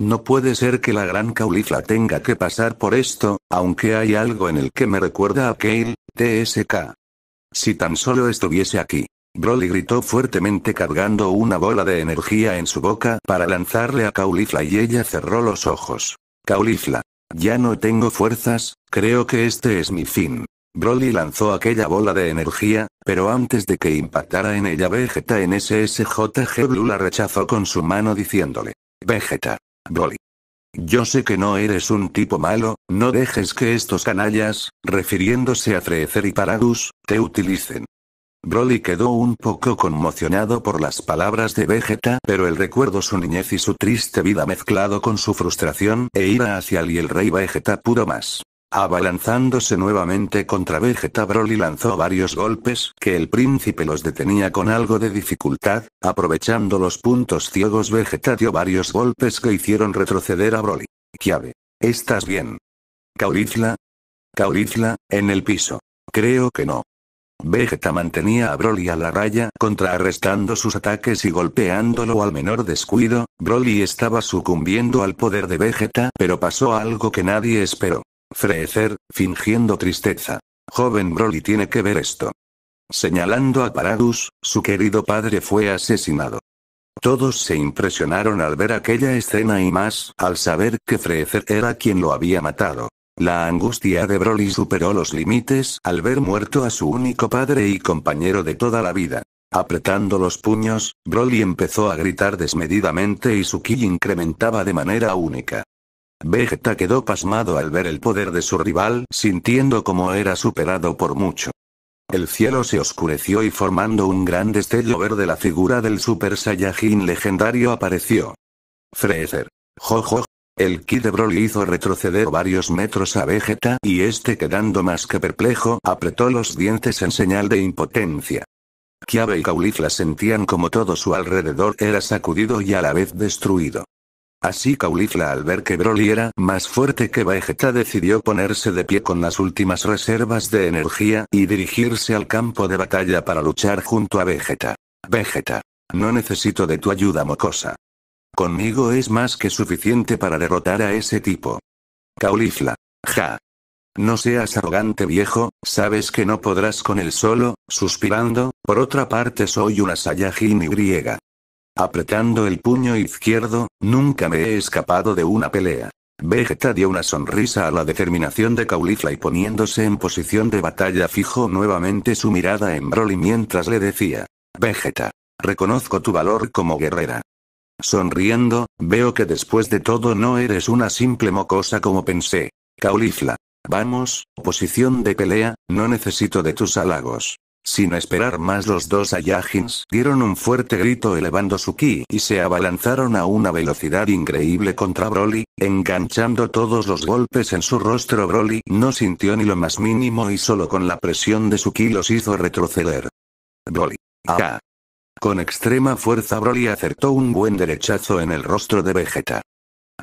No puede ser que la gran Caulifla tenga que pasar por esto, aunque hay algo en el que me recuerda a Kale, TSK. Si tan solo estuviese aquí. Broly gritó fuertemente cargando una bola de energía en su boca para lanzarle a Caulifla y ella cerró los ojos. Caulifla. Ya no tengo fuerzas, creo que este es mi fin. Broly lanzó aquella bola de energía, pero antes de que impactara en ella Vegeta en SSJG Blue la rechazó con su mano diciéndole. Vegeta. Broly. Yo sé que no eres un tipo malo, no dejes que estos canallas, refiriéndose a Frecer y Paradus, te utilicen. Broly quedó un poco conmocionado por las palabras de Vegeta, pero el recuerdo su niñez y su triste vida mezclado con su frustración e ira hacia él y el rey Vegeta pudo más. Abalanzándose nuevamente contra Vegeta Broly lanzó varios golpes que el príncipe los detenía con algo de dificultad, aprovechando los puntos ciegos Vegeta dio varios golpes que hicieron retroceder a Broly. Kiabe. ¿Estás bien? Caurizla. Caurizla, en el piso. Creo que no. Vegeta mantenía a Broly a la raya, contrarrestando sus ataques y golpeándolo al menor descuido, Broly estaba sucumbiendo al poder de Vegeta pero pasó algo que nadie esperó. Freezer, fingiendo tristeza. Joven Broly tiene que ver esto. Señalando a Paradus, su querido padre fue asesinado. Todos se impresionaron al ver aquella escena y más al saber que Freezer era quien lo había matado. La angustia de Broly superó los límites al ver muerto a su único padre y compañero de toda la vida. Apretando los puños, Broly empezó a gritar desmedidamente y su ki incrementaba de manera única. Vegeta quedó pasmado al ver el poder de su rival, sintiendo como era superado por mucho. El cielo se oscureció y formando un gran destello verde la figura del Super Saiyajin legendario apareció. Freezer. Jojo. El Kid de Broly hizo retroceder varios metros a Vegeta y este quedando más que perplejo apretó los dientes en señal de impotencia. Kiabe y Caulifla sentían como todo su alrededor era sacudido y a la vez destruido. Así Caulifla al ver que Broly era más fuerte que Vegeta decidió ponerse de pie con las últimas reservas de energía y dirigirse al campo de batalla para luchar junto a Vegeta. Vegeta. No necesito de tu ayuda mocosa. Conmigo es más que suficiente para derrotar a ese tipo. Caulifla. Ja. No seas arrogante viejo, sabes que no podrás con él solo, suspirando, por otra parte soy una Saiyajin y griega. Apretando el puño izquierdo, nunca me he escapado de una pelea. Vegeta dio una sonrisa a la determinación de Caulifla y poniéndose en posición de batalla fijó nuevamente su mirada en Broly mientras le decía. Vegeta. Reconozco tu valor como guerrera. Sonriendo, veo que después de todo no eres una simple mocosa como pensé. Caulifla. Vamos, posición de pelea, no necesito de tus halagos. Sin esperar más los dos Ayajins dieron un fuerte grito elevando su ki y se abalanzaron a una velocidad increíble contra Broly, enganchando todos los golpes en su rostro Broly no sintió ni lo más mínimo y solo con la presión de su ki los hizo retroceder. Broly. Ah. ah. Con extrema fuerza Broly acertó un buen derechazo en el rostro de Vegeta.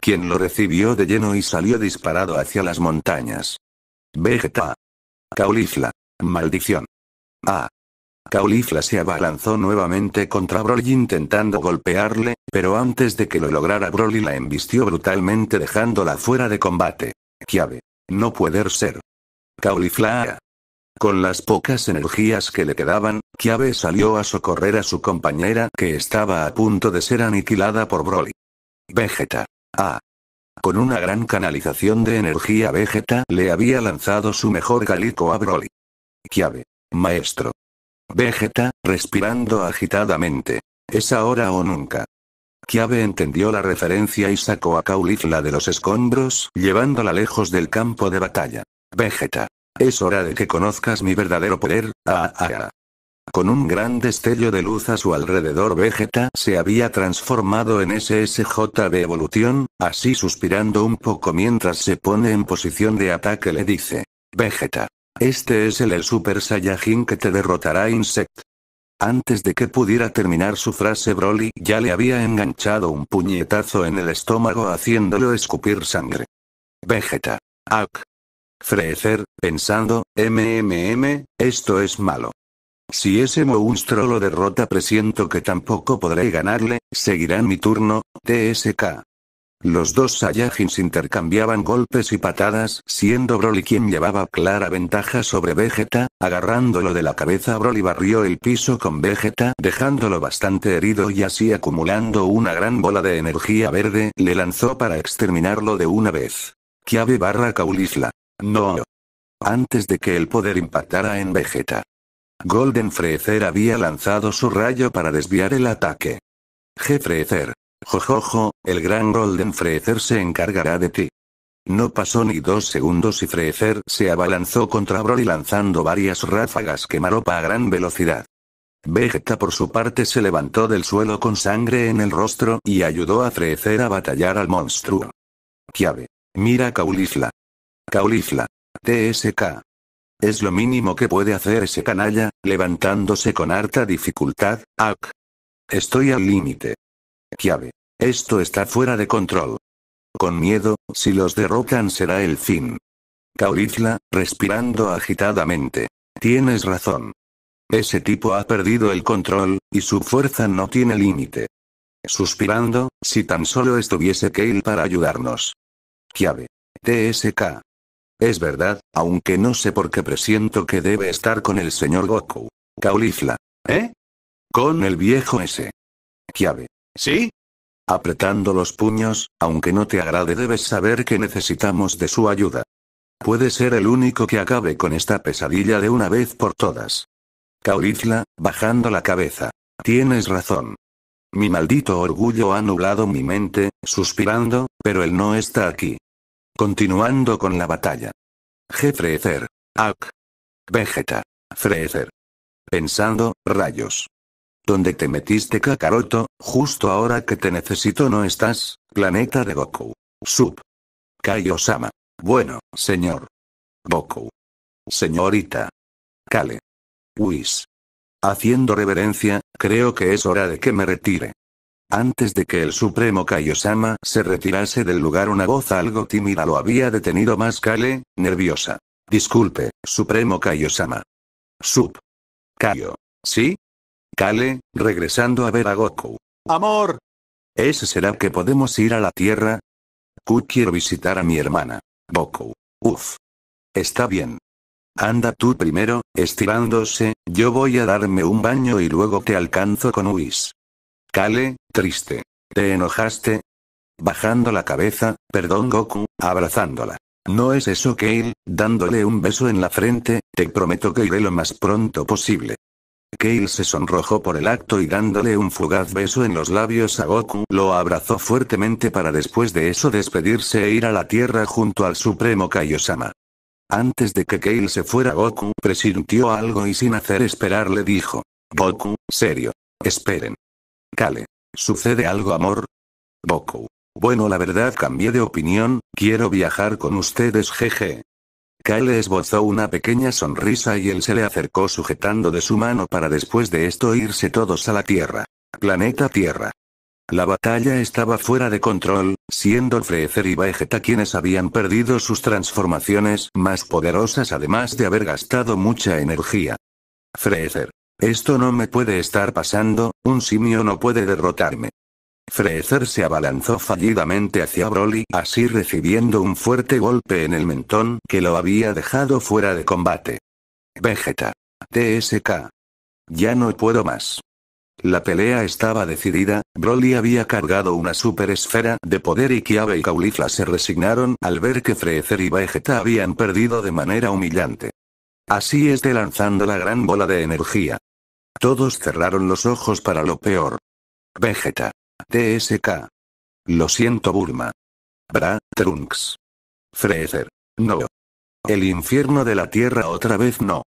Quien lo recibió de lleno y salió disparado hacia las montañas. Vegeta. Caulifla. Maldición. A. Caulifla se abalanzó nuevamente contra Broly intentando golpearle, pero antes de que lo lograra Broly la embistió brutalmente dejándola fuera de combate. Kiave. No puede ser. Caulifla. Con las pocas energías que le quedaban, Chiave salió a socorrer a su compañera que estaba a punto de ser aniquilada por Broly. Vegeta. A. Con una gran canalización de energía Vegeta le había lanzado su mejor galico a Broly. Chiave. Maestro. Vegeta, respirando agitadamente. Es ahora o nunca. Kiabe entendió la referencia y sacó a Caulifla de los escombros, llevándola lejos del campo de batalla. Vegeta. Es hora de que conozcas mi verdadero poder, ah, ah, ah. Con un gran destello de luz a su alrededor Vegeta se había transformado en SSJ de evolución, así suspirando un poco mientras se pone en posición de ataque le dice. Vegeta. Este es el, Super Saiyajin que te derrotará Insect. Antes de que pudiera terminar su frase Broly ya le había enganchado un puñetazo en el estómago haciéndolo escupir sangre. Vegeta. Ak, Freezer, pensando, MMM, esto es malo. Si ese monstruo lo derrota presiento que tampoco podré ganarle, seguirá mi turno, TSK. Los dos Saiyajins intercambiaban golpes y patadas, siendo Broly quien llevaba clara ventaja sobre Vegeta, agarrándolo de la cabeza Broly barrió el piso con Vegeta dejándolo bastante herido y así acumulando una gran bola de energía verde le lanzó para exterminarlo de una vez. Kiabe barra Kaulisla? No. Antes de que el poder impactara en Vegeta. Golden Freezer había lanzado su rayo para desviar el ataque. G. Jojojo, el gran Golden Freezer se encargará de ti. No pasó ni dos segundos y Frecer se abalanzó contra Broly lanzando varias ráfagas que maropa a gran velocidad. Vegeta por su parte se levantó del suelo con sangre en el rostro y ayudó a Frecer a batallar al monstruo. Kiabe. Mira Caulifla. Caulifla. TSK. Es lo mínimo que puede hacer ese canalla, levantándose con harta dificultad, Ak. Estoy al límite llave. Esto está fuera de control. Con miedo, si los derrocan será el fin. Caulifla, respirando agitadamente. Tienes razón. Ese tipo ha perdido el control, y su fuerza no tiene límite. Suspirando, si tan solo estuviese Kale para ayudarnos. Llave. TSK. Es verdad, aunque no sé por qué presiento que debe estar con el señor Goku. Caulifla. ¿Eh? Con el viejo ese. Kiave. ¿Sí? Apretando los puños, aunque no te agrade debes saber que necesitamos de su ayuda. Puede ser el único que acabe con esta pesadilla de una vez por todas. Caurizla, bajando la cabeza. Tienes razón. Mi maldito orgullo ha nublado mi mente, suspirando, pero él no está aquí. Continuando con la batalla. Jefrecer. Ak. Vegeta. Frezer. Pensando, rayos. ¿Dónde te metiste Kakaroto? Justo ahora que te necesito no estás, planeta de Goku. Sub. Kaiosama. Bueno, señor. Goku. Señorita. Kale. Whis. Haciendo reverencia, creo que es hora de que me retire. Antes de que el supremo Kaiosama se retirase del lugar una voz algo tímida lo había detenido más Kale, nerviosa. Disculpe, supremo Kaiosama. Sub. Kaio. ¿Sí? Kale, regresando a ver a Goku. Amor. ¿Ese será que podemos ir a la Tierra? Ku quiero visitar a mi hermana. Goku. Uf. Está bien. Anda tú primero, estirándose, yo voy a darme un baño y luego te alcanzo con Whis. Kale, triste. ¿Te enojaste? Bajando la cabeza, perdón Goku, abrazándola. No es eso Kale, dándole un beso en la frente, te prometo que iré lo más pronto posible. Kale se sonrojó por el acto y dándole un fugaz beso en los labios a Goku, lo abrazó fuertemente para después de eso despedirse e ir a la Tierra junto al Supremo Kaiosama. Antes de que Kale se fuera, Goku presintió algo y sin hacer esperar le dijo: Goku, serio. Esperen. Kale. ¿Sucede algo, amor? Goku. Bueno, la verdad cambié de opinión, quiero viajar con ustedes, jeje. Kyle esbozó una pequeña sonrisa y él se le acercó sujetando de su mano para después de esto irse todos a la Tierra. Planeta Tierra. La batalla estaba fuera de control, siendo Frezer y Vegeta quienes habían perdido sus transformaciones más poderosas además de haber gastado mucha energía. Frezer. Esto no me puede estar pasando, un simio no puede derrotarme. Freezer se abalanzó fallidamente hacia Broly, así recibiendo un fuerte golpe en el mentón que lo había dejado fuera de combate. Vegeta. TSK. Ya no puedo más. La pelea estaba decidida, Broly había cargado una esfera de poder y Kiabe y Caulifla se resignaron al ver que Freezer y Vegeta habían perdido de manera humillante. Así es de lanzando la gran bola de energía. Todos cerraron los ojos para lo peor. Vegeta. TSK. Lo siento Burma. Bra, Trunks. Freezer. No. El infierno de la Tierra otra vez no.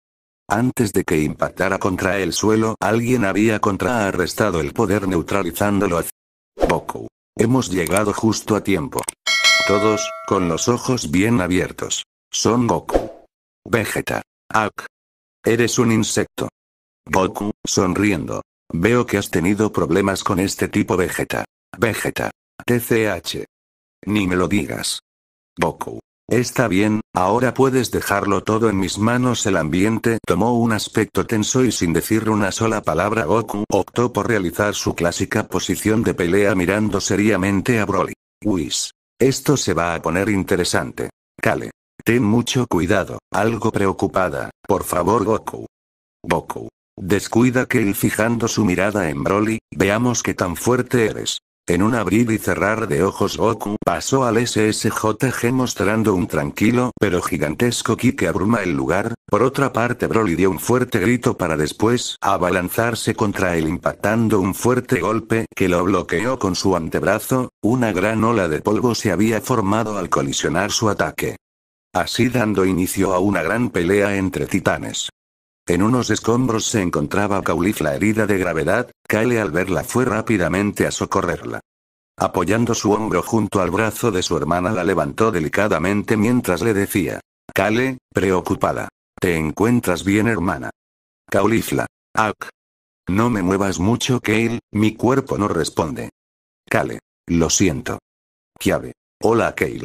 Antes de que impactara contra el suelo, alguien había contraarrestado el poder neutralizándolo Goku, Hemos llegado justo a tiempo. Todos, con los ojos bien abiertos. Son Goku. Vegeta. Ak. Eres un insecto. Goku, sonriendo. Veo que has tenido problemas con este tipo Vegeta. Vegeta. TCH. Ni me lo digas. Goku. Está bien, ahora puedes dejarlo todo en mis manos. El ambiente tomó un aspecto tenso y sin decir una sola palabra Goku optó por realizar su clásica posición de pelea mirando seriamente a Broly. Whis. Esto se va a poner interesante. Kale. Ten mucho cuidado, algo preocupada, por favor Goku. Goku. Descuida que él fijando su mirada en Broly, veamos que tan fuerte eres. En un abrir y cerrar de ojos Goku pasó al SSJG mostrando un tranquilo pero gigantesco ki que abruma el lugar, por otra parte Broly dio un fuerte grito para después abalanzarse contra él impactando un fuerte golpe que lo bloqueó con su antebrazo, una gran ola de polvo se había formado al colisionar su ataque. Así dando inicio a una gran pelea entre titanes. En unos escombros se encontraba Caulifla herida de gravedad, Kale al verla fue rápidamente a socorrerla. Apoyando su hombro junto al brazo de su hermana la levantó delicadamente mientras le decía. Kale, preocupada. ¿Te encuentras bien hermana? Caulifla. Ah. No me muevas mucho Kale, mi cuerpo no responde. Kale. Lo siento. Kiave. Hola kale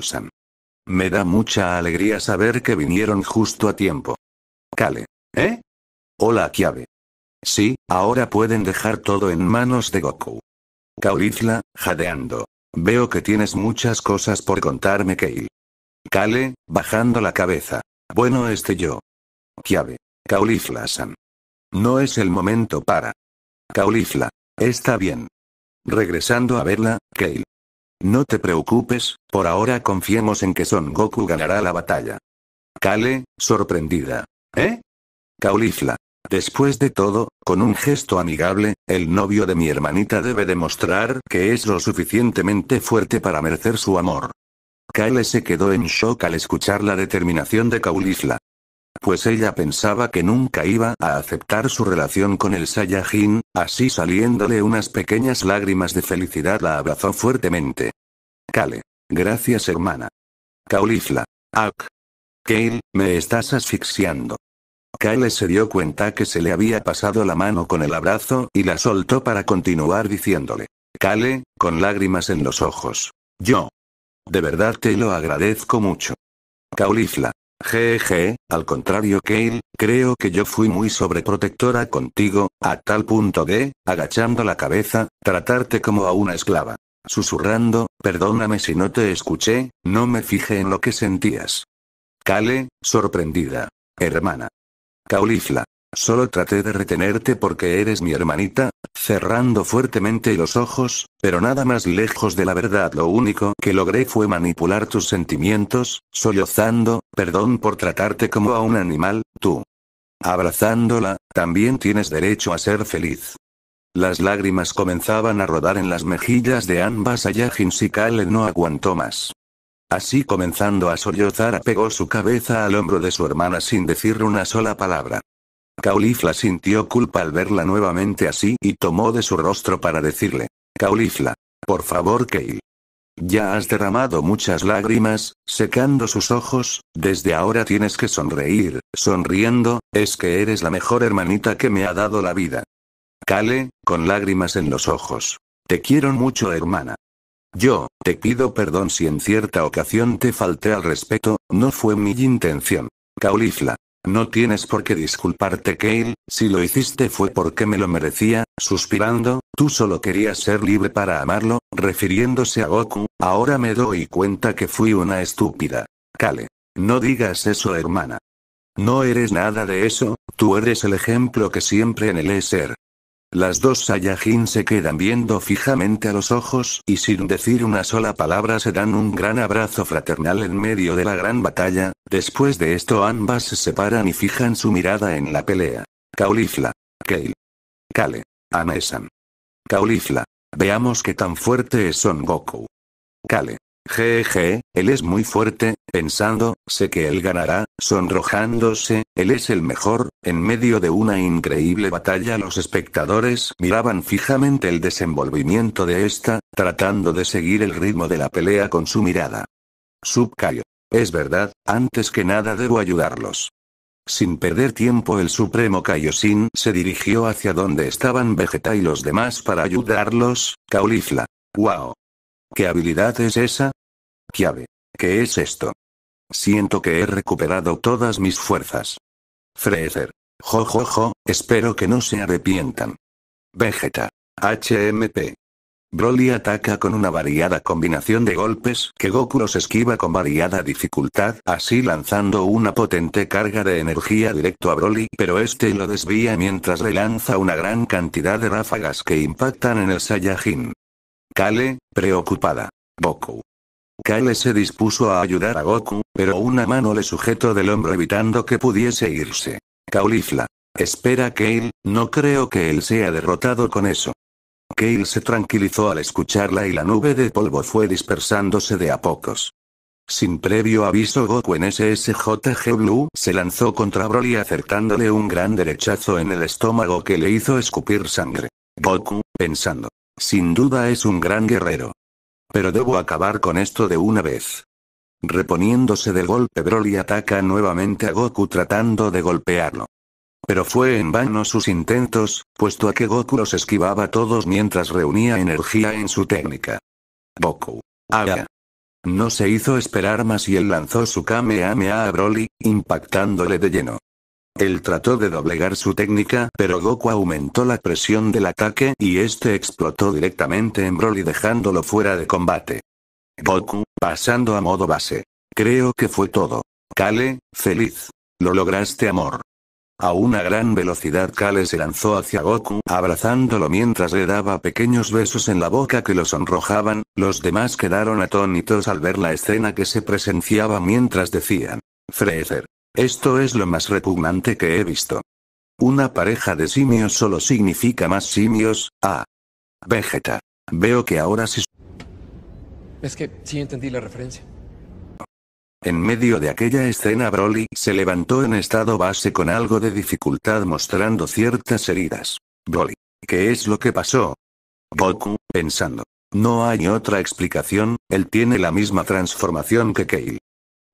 Me da mucha alegría saber que vinieron justo a tiempo. Kale. ¿Eh? Hola Kiabe. Sí, ahora pueden dejar todo en manos de Goku. Caulifla, jadeando. Veo que tienes muchas cosas por contarme, Kale. Kale, bajando la cabeza. Bueno, este yo. Kiabe. Caulifla-san. No es el momento para. Caulifla. Está bien. Regresando a verla, Kale. No te preocupes, por ahora confiemos en que Son Goku ganará la batalla. Kale, sorprendida. ¿Eh? Caulifla. Después de todo, con un gesto amigable, el novio de mi hermanita debe demostrar que es lo suficientemente fuerte para merecer su amor. Kale se quedó en shock al escuchar la determinación de Kaulisla. Pues ella pensaba que nunca iba a aceptar su relación con el Saiyajin, así saliéndole unas pequeñas lágrimas de felicidad la abrazó fuertemente. Kale. Gracias hermana. Kaulisla. Ak. Kale, me estás asfixiando. Kale se dio cuenta que se le había pasado la mano con el abrazo, y la soltó para continuar diciéndole. Kale, con lágrimas en los ojos. Yo. De verdad te lo agradezco mucho. Caulifla. Jeje, al contrario Kale, creo que yo fui muy sobreprotectora contigo, a tal punto de, agachando la cabeza, tratarte como a una esclava. Susurrando, perdóname si no te escuché, no me fijé en lo que sentías. Kale, sorprendida. Hermana. Caulifla. Solo traté de retenerte porque eres mi hermanita, cerrando fuertemente los ojos, pero nada más lejos de la verdad. Lo único que logré fue manipular tus sentimientos, sollozando, perdón por tratarte como a un animal, tú. Abrazándola, también tienes derecho a ser feliz. Las lágrimas comenzaban a rodar en las mejillas de ambas allá Kale no aguantó más. Así comenzando a sollozar apegó su cabeza al hombro de su hermana sin decir una sola palabra. Caulifla sintió culpa al verla nuevamente así y tomó de su rostro para decirle, Caulifla, por favor Kale. Ya has derramado muchas lágrimas, secando sus ojos, desde ahora tienes que sonreír, sonriendo, es que eres la mejor hermanita que me ha dado la vida. Kale, con lágrimas en los ojos. Te quiero mucho hermana. Yo, te pido perdón si en cierta ocasión te falté al respeto, no fue mi intención. Caulifla. No tienes por qué disculparte, Kale, si lo hiciste fue porque me lo merecía, suspirando, tú solo querías ser libre para amarlo, refiriéndose a Goku, ahora me doy cuenta que fui una estúpida. Kale. No digas eso, hermana. No eres nada de eso, tú eres el ejemplo que siempre anhelé ser. Las dos Saiyajin se quedan viendo fijamente a los ojos, y sin decir una sola palabra se dan un gran abrazo fraternal en medio de la gran batalla, después de esto ambas se separan y fijan su mirada en la pelea. Caulifla. Kale. Kale. Amesan, Caulifla. Veamos qué tan fuerte es Son Goku. Kale. Jeje, él es muy fuerte, pensando, sé que él ganará, sonrojándose, él es el mejor, en medio de una increíble batalla los espectadores miraban fijamente el desenvolvimiento de esta, tratando de seguir el ritmo de la pelea con su mirada. Subcayo. Es verdad, antes que nada debo ayudarlos. Sin perder tiempo el supremo Kaioshin se dirigió hacia donde estaban Vegeta y los demás para ayudarlos, Caulifla. ¡Wow! ¿Qué habilidad es esa? ¿Qué es esto? Siento que he recuperado todas mis fuerzas. Freezer. Jo, espero que no se arrepientan. Vegeta. HMP. Broly ataca con una variada combinación de golpes que Goku los esquiva con variada dificultad, así lanzando una potente carga de energía directo a Broly, pero este lo desvía mientras relanza una gran cantidad de ráfagas que impactan en el Saiyajin. Kale, preocupada. Goku. Kale se dispuso a ayudar a Goku, pero una mano le sujetó del hombro evitando que pudiese irse. Caulifla. Espera Kale, no creo que él sea derrotado con eso. Kale se tranquilizó al escucharla y la nube de polvo fue dispersándose de a pocos. Sin previo aviso Goku en SSJG Blue se lanzó contra Broly acertándole un gran derechazo en el estómago que le hizo escupir sangre. Goku, pensando, sin duda es un gran guerrero. Pero debo acabar con esto de una vez. Reponiéndose del golpe Broly ataca nuevamente a Goku tratando de golpearlo. Pero fue en vano sus intentos, puesto a que Goku los esquivaba todos mientras reunía energía en su técnica. Goku. Ah. No se hizo esperar más y él lanzó su Kamehameha a Broly, impactándole de lleno. Él trató de doblegar su técnica, pero Goku aumentó la presión del ataque y este explotó directamente en Broly dejándolo fuera de combate. Goku, pasando a modo base. Creo que fue todo. Kale, feliz. Lo lograste amor. A una gran velocidad Kale se lanzó hacia Goku, abrazándolo mientras le daba pequeños besos en la boca que lo sonrojaban, los demás quedaron atónitos al ver la escena que se presenciaba mientras decían, Freezer, esto es lo más repugnante que he visto. Una pareja de simios solo significa más simios, ah. Vegeta. Veo que ahora sí... Es que, sí entendí la referencia. En medio de aquella escena Broly se levantó en estado base con algo de dificultad mostrando ciertas heridas. Broly. ¿Qué es lo que pasó? Goku, pensando. No hay otra explicación, él tiene la misma transformación que Kale.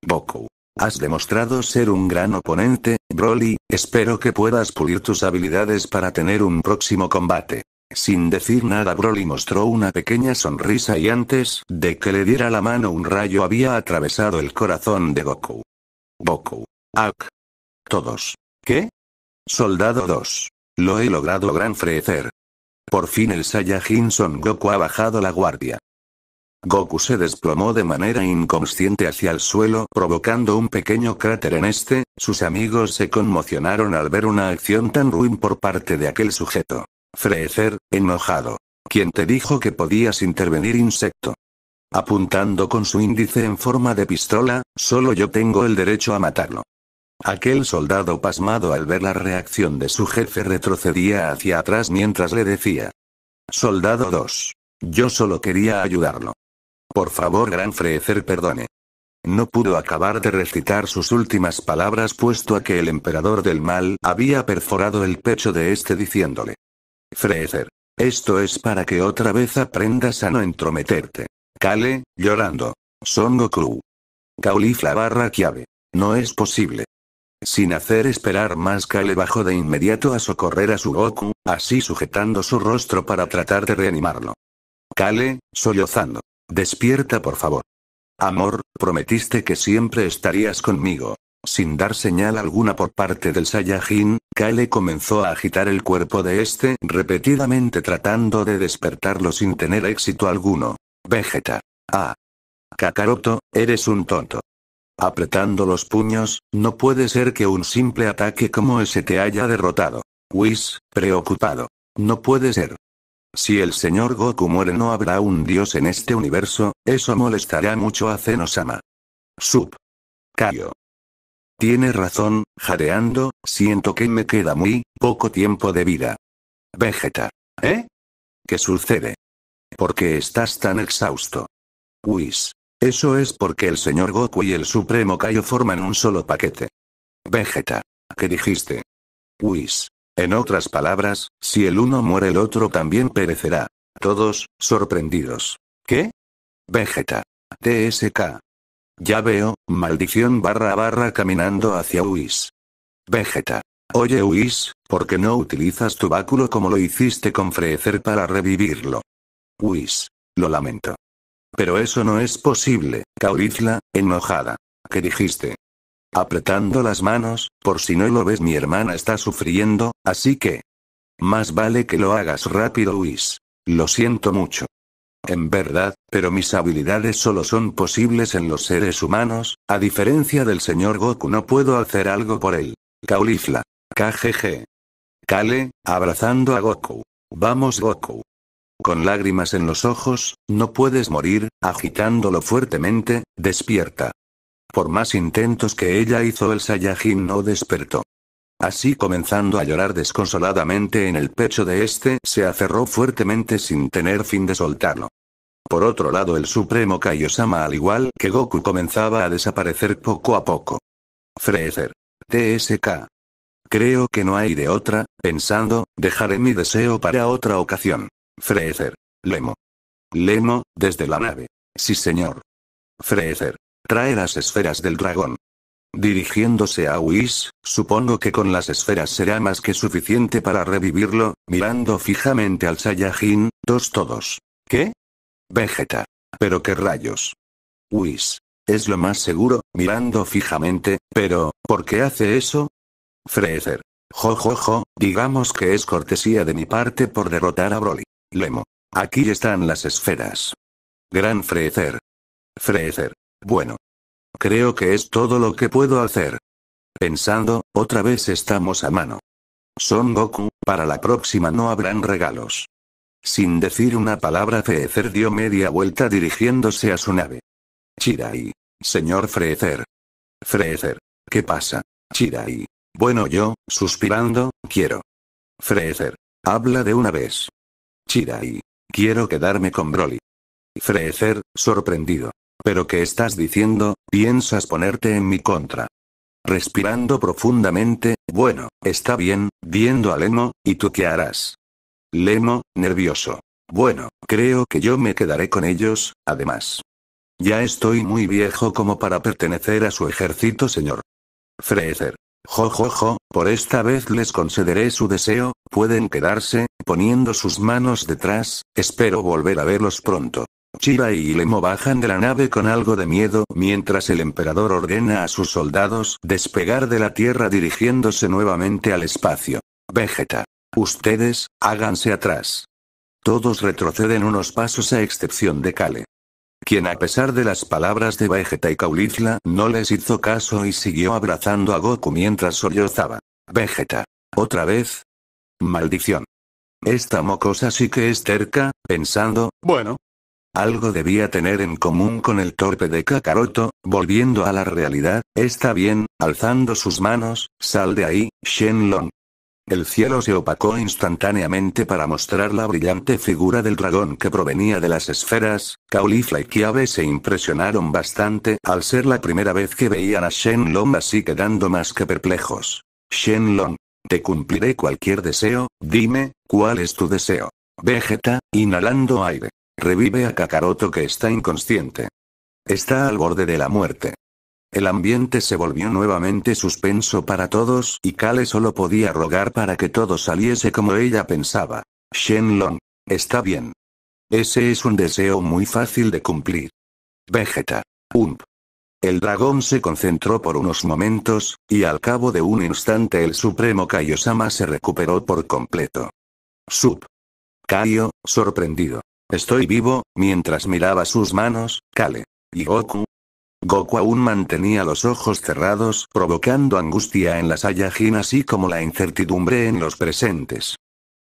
Goku. Has demostrado ser un gran oponente, Broly, espero que puedas pulir tus habilidades para tener un próximo combate. Sin decir nada, Broly mostró una pequeña sonrisa y antes de que le diera la mano un rayo había atravesado el corazón de Goku. Goku. Ak. Todos. ¿Qué? Soldado 2. Lo he logrado gran frecer. Por fin el Saiyajin Son Goku ha bajado la guardia. Goku se desplomó de manera inconsciente hacia el suelo provocando un pequeño cráter en este, sus amigos se conmocionaron al ver una acción tan ruin por parte de aquel sujeto. Frecer, enojado. ¿Quién te dijo que podías intervenir insecto? Apuntando con su índice en forma de pistola, solo yo tengo el derecho a matarlo. Aquel soldado pasmado al ver la reacción de su jefe retrocedía hacia atrás mientras le decía. Soldado 2. Yo solo quería ayudarlo. Por favor, gran Freezer, perdone. No pudo acabar de recitar sus últimas palabras puesto a que el emperador del mal había perforado el pecho de este diciéndole. Freezer. Esto es para que otra vez aprendas a no entrometerte. Kale, llorando. Son Goku. barra llave. No es posible. Sin hacer esperar más, Kale bajó de inmediato a socorrer a su Goku, así sujetando su rostro para tratar de reanimarlo. Kale, sollozando. Despierta, por favor. Amor, prometiste que siempre estarías conmigo. Sin dar señal alguna por parte del Saiyajin, Kale comenzó a agitar el cuerpo de este repetidamente tratando de despertarlo sin tener éxito alguno. Vegeta. Ah. Kakaroto, eres un tonto. Apretando los puños, no puede ser que un simple ataque como ese te haya derrotado. Whis, preocupado. No puede ser. Si el señor Goku muere no habrá un dios en este universo, eso molestará mucho a Zenosama. Sub. Cayo. Tiene razón, jadeando, siento que me queda muy, poco tiempo de vida. Vegeta. ¿Eh? ¿Qué sucede? ¿Por qué estás tan exhausto? Whis. Eso es porque el señor Goku y el Supremo Kaio forman un solo paquete. Vegeta. ¿Qué dijiste? Whis. En otras palabras, si el uno muere el otro también perecerá. Todos, sorprendidos. ¿Qué? Vegeta. TSK. Ya veo, maldición barra barra caminando hacia Whis. Vegeta. Oye Whis, ¿por qué no utilizas tu báculo como lo hiciste con Frecer para revivirlo? Whis. Lo lamento. Pero eso no es posible, Caurizla, enojada. ¿Qué dijiste? apretando las manos, por si no lo ves mi hermana está sufriendo, así que... Más vale que lo hagas rápido, Luis. Lo siento mucho. En verdad, pero mis habilidades solo son posibles en los seres humanos, a diferencia del señor Goku no puedo hacer algo por él. Caulifla. KGG. Kale, abrazando a Goku. Vamos Goku. Con lágrimas en los ojos, no puedes morir, agitándolo fuertemente, despierta. Por más intentos que ella hizo el Saiyajin no despertó. Así comenzando a llorar desconsoladamente en el pecho de este, se aferró fuertemente sin tener fin de soltarlo. Por otro lado el supremo Kaiosama al igual que Goku comenzaba a desaparecer poco a poco. Freezer. TSK. Creo que no hay de otra, pensando, dejaré mi deseo para otra ocasión. Freezer. Lemo. Lemo, desde la nave. Sí señor. Freezer. Trae las esferas del dragón. Dirigiéndose a Whis, supongo que con las esferas será más que suficiente para revivirlo, mirando fijamente al Saiyajin, dos todos. ¿Qué? Vegeta. ¿Pero qué rayos? Whis. Es lo más seguro, mirando fijamente, pero, ¿por qué hace eso? Freezer. Jojojo, digamos que es cortesía de mi parte por derrotar a Broly. Lemo. Aquí están las esferas. Gran Freezer. Freezer. Bueno. Creo que es todo lo que puedo hacer. Pensando, otra vez estamos a mano. Son Goku, para la próxima no habrán regalos. Sin decir una palabra, Freezer dio media vuelta dirigiéndose a su nave. Chirai. Señor Freezer. Freezer. ¿Qué pasa? Chirai. Bueno, yo, suspirando, quiero. Freezer. Habla de una vez. Chirai. Quiero quedarme con Broly. Freezer, sorprendido. ¿Pero qué estás diciendo? ¿Piensas ponerte en mi contra? Respirando profundamente, bueno, está bien, viendo a Lemo, ¿y tú qué harás? Lemo, nervioso. Bueno, creo que yo me quedaré con ellos, además. Ya estoy muy viejo como para pertenecer a su ejército, señor. Freezer. Jo, jo, jo, por esta vez les concederé su deseo, pueden quedarse, poniendo sus manos detrás, espero volver a verlos pronto. Chira y Ilemo bajan de la nave con algo de miedo mientras el emperador ordena a sus soldados despegar de la Tierra dirigiéndose nuevamente al espacio. Vegeta. Ustedes, háganse atrás. Todos retroceden unos pasos a excepción de Kale. Quien a pesar de las palabras de Vegeta y Caulifla no les hizo caso y siguió abrazando a Goku mientras sollozaba. Vegeta. ¿Otra vez? Maldición. Esta mocosa sí que es terca, pensando, bueno, algo debía tener en común con el torpe de Kakaroto, volviendo a la realidad, está bien, alzando sus manos, sal de ahí, Shenlong. El cielo se opacó instantáneamente para mostrar la brillante figura del dragón que provenía de las esferas, Caulifla y Kiabe se impresionaron bastante al ser la primera vez que veían a Shenlong así quedando más que perplejos. Shenlong, te cumpliré cualquier deseo, dime, ¿cuál es tu deseo? Vegeta, inhalando aire. Revive a Kakaroto que está inconsciente. Está al borde de la muerte. El ambiente se volvió nuevamente suspenso para todos y Kale solo podía rogar para que todo saliese como ella pensaba. Shenlong. Está bien. Ese es un deseo muy fácil de cumplir. Vegeta. Ump. El dragón se concentró por unos momentos, y al cabo de un instante el supremo Kaiosama se recuperó por completo. Sub. Kaio, sorprendido. Estoy vivo, mientras miraba sus manos, Kale. Y Goku. Goku aún mantenía los ojos cerrados, provocando angustia en las Saiyajin así como la incertidumbre en los presentes.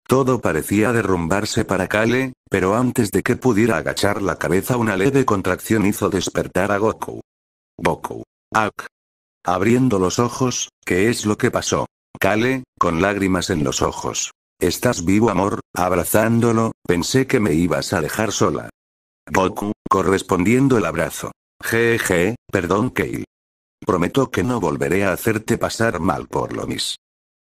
Todo parecía derrumbarse para Kale, pero antes de que pudiera agachar la cabeza una leve contracción hizo despertar a Goku. Goku. Ak. Abriendo los ojos, ¿qué es lo que pasó? Kale, con lágrimas en los ojos. Estás vivo, amor, abrazándolo, pensé que me ibas a dejar sola. Goku, correspondiendo el abrazo. Jeje, perdón, Kale. Prometo que no volveré a hacerte pasar mal por lo mis.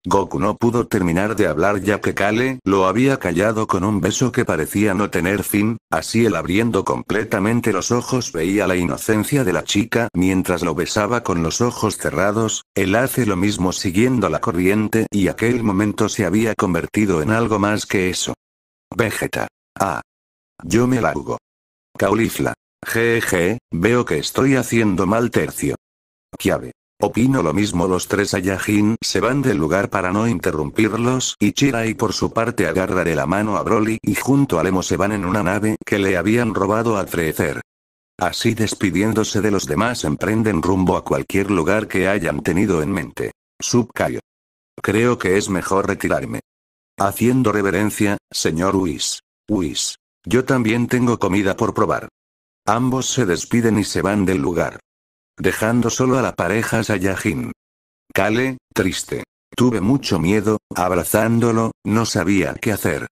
Goku no pudo terminar de hablar ya que Kale lo había callado con un beso que parecía no tener fin, así él abriendo completamente los ojos veía la inocencia de la chica mientras lo besaba con los ojos cerrados, él hace lo mismo siguiendo la corriente y aquel momento se había convertido en algo más que eso. Vegeta. Ah. Yo me largo. Caulifla. Jeje, veo que estoy haciendo mal tercio. Kiabe. Opino lo mismo los tres Saiyajin se van del lugar para no interrumpirlos y Chirai por su parte de la mano a Broly y junto a Lemo se van en una nave que le habían robado al Freezer. Así despidiéndose de los demás emprenden rumbo a cualquier lugar que hayan tenido en mente. Subcayo. Creo que es mejor retirarme. Haciendo reverencia, señor Whis. Whis. Yo también tengo comida por probar. Ambos se despiden y se van del lugar dejando solo a la pareja Sayajin. Kale, triste. Tuve mucho miedo, abrazándolo, no sabía qué hacer.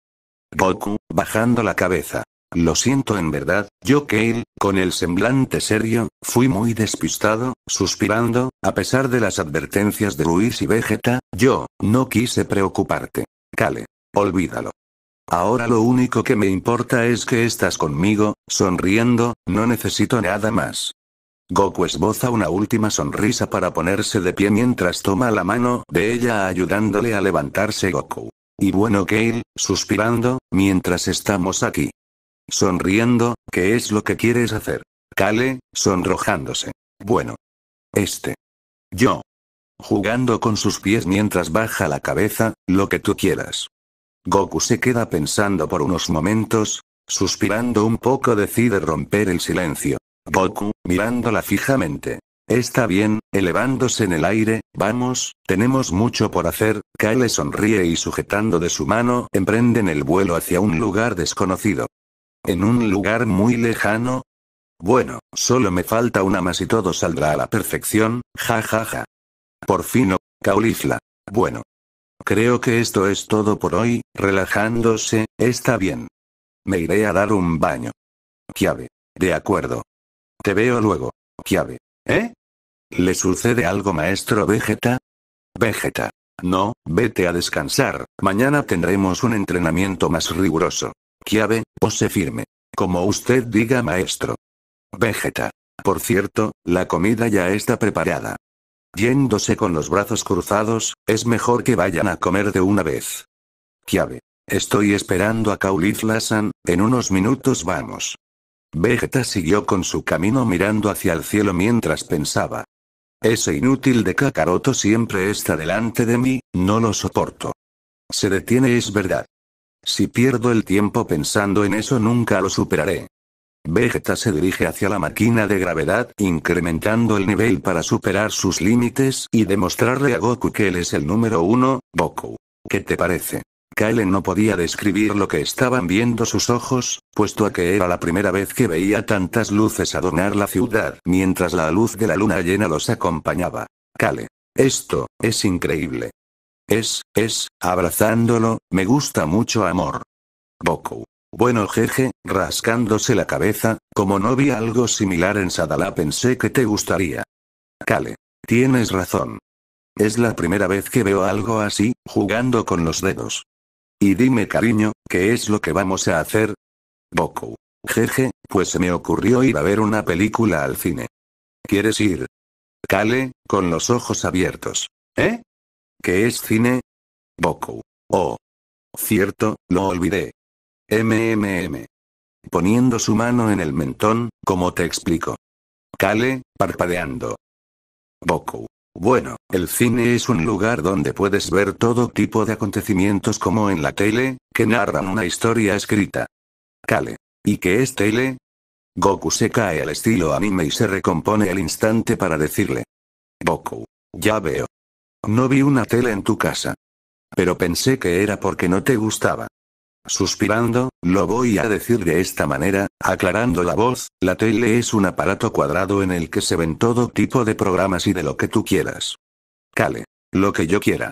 Goku, bajando la cabeza. Lo siento en verdad, yo Kale, con el semblante serio, fui muy despistado, suspirando, a pesar de las advertencias de Luis y Vegeta, yo, no quise preocuparte. Kale. Olvídalo. Ahora lo único que me importa es que estás conmigo, sonriendo, no necesito nada más. Goku esboza una última sonrisa para ponerse de pie mientras toma la mano de ella ayudándole a levantarse Goku. Y bueno Kale, suspirando, mientras estamos aquí. Sonriendo, ¿qué es lo que quieres hacer? Kale, sonrojándose. Bueno. Este. Yo. Jugando con sus pies mientras baja la cabeza, lo que tú quieras. Goku se queda pensando por unos momentos, suspirando un poco decide romper el silencio. Goku, mirándola fijamente. Está bien, elevándose en el aire, vamos, tenemos mucho por hacer, Kale sonríe y sujetando de su mano, emprenden el vuelo hacia un lugar desconocido. En un lugar muy lejano. Bueno, solo me falta una más y todo saldrá a la perfección, jajaja. ja ja. Por fin caulifla. Bueno. Creo que esto es todo por hoy, relajándose, está bien. Me iré a dar un baño. Kiave. De acuerdo. Te veo luego. Kiave. ¿Eh? ¿Le sucede algo, maestro Vegeta? Vegeta. No, vete a descansar, mañana tendremos un entrenamiento más riguroso. Kiabe, pose firme. Como usted diga, maestro. Vegeta. Por cierto, la comida ya está preparada. Yéndose con los brazos cruzados, es mejor que vayan a comer de una vez. Kiabe. Estoy esperando a Lassan, en unos minutos vamos. Vegeta siguió con su camino mirando hacia el cielo mientras pensaba. Ese inútil de Kakaroto siempre está delante de mí, no lo soporto. Se detiene es verdad. Si pierdo el tiempo pensando en eso nunca lo superaré. Vegeta se dirige hacia la máquina de gravedad, incrementando el nivel para superar sus límites y demostrarle a Goku que él es el número uno, Goku. ¿Qué te parece? Kale no podía describir lo que estaban viendo sus ojos, puesto a que era la primera vez que veía tantas luces adornar la ciudad, mientras la luz de la luna llena los acompañaba. Kale. Esto, es increíble. Es, es, abrazándolo, me gusta mucho amor. Boku. Bueno jeje, rascándose la cabeza, como no vi algo similar en Sadala pensé que te gustaría. Kale. Tienes razón. Es la primera vez que veo algo así, jugando con los dedos. Y dime cariño, ¿qué es lo que vamos a hacer? Boku. Jeje, pues se me ocurrió ir a ver una película al cine. ¿Quieres ir? Kale, con los ojos abiertos. ¿Eh? ¿Qué es cine? Boku. Oh. Cierto, lo olvidé. MMM. Poniendo su mano en el mentón, como te explico. Kale, parpadeando. Boku. Bueno, el cine es un lugar donde puedes ver todo tipo de acontecimientos como en la tele, que narran una historia escrita. Kale. ¿Y qué es tele? Goku se cae al estilo anime y se recompone el instante para decirle. Goku. Ya veo. No vi una tele en tu casa. Pero pensé que era porque no te gustaba. Suspirando, lo voy a decir de esta manera, aclarando la voz, la tele es un aparato cuadrado en el que se ven todo tipo de programas y de lo que tú quieras. Cale. Lo que yo quiera.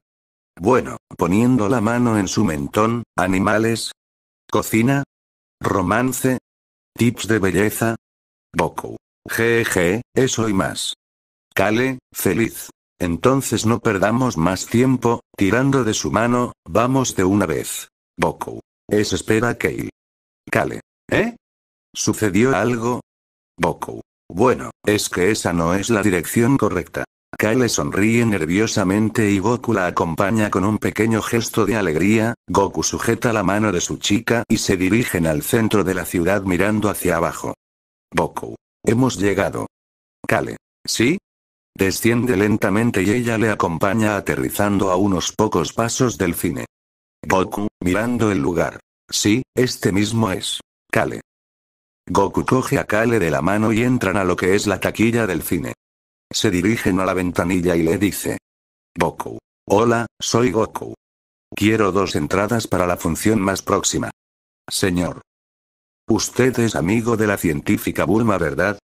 Bueno, poniendo la mano en su mentón, animales. Cocina. Romance. Tips de belleza. Boku. Jeje, eso y más. Cale, feliz. Entonces no perdamos más tiempo, tirando de su mano, vamos de una vez. Boku. Es espera Kale Kale ¿Eh? ¿Sucedió algo? Boku. Bueno, es que esa no es la dirección correcta. Kale sonríe nerviosamente y Goku la acompaña con un pequeño gesto de alegría, Goku sujeta la mano de su chica y se dirigen al centro de la ciudad mirando hacia abajo. Goku. Hemos llegado. Kale. ¿Sí? Desciende lentamente y ella le acompaña aterrizando a unos pocos pasos del cine. Goku, mirando el lugar. Sí, este mismo es. Kale. Goku coge a Kale de la mano y entran a lo que es la taquilla del cine. Se dirigen a la ventanilla y le dice. Goku. Hola, soy Goku. Quiero dos entradas para la función más próxima. Señor. Usted es amigo de la científica Bulma, ¿verdad?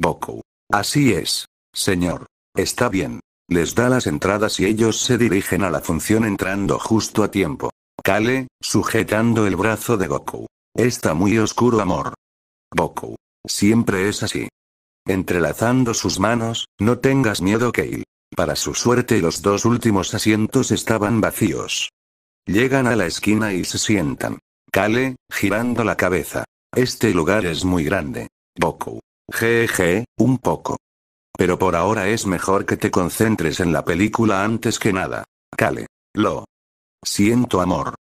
Goku. Así es, señor. Está bien. Les da las entradas y ellos se dirigen a la función entrando justo a tiempo. Kale, sujetando el brazo de Goku. Está muy oscuro amor. Goku. Siempre es así. Entrelazando sus manos, no tengas miedo Kale. Para su suerte los dos últimos asientos estaban vacíos. Llegan a la esquina y se sientan. Kale, girando la cabeza. Este lugar es muy grande. Goku. Jeje, un poco. Pero por ahora es mejor que te concentres en la película antes que nada. Kale. Lo. Siento amor.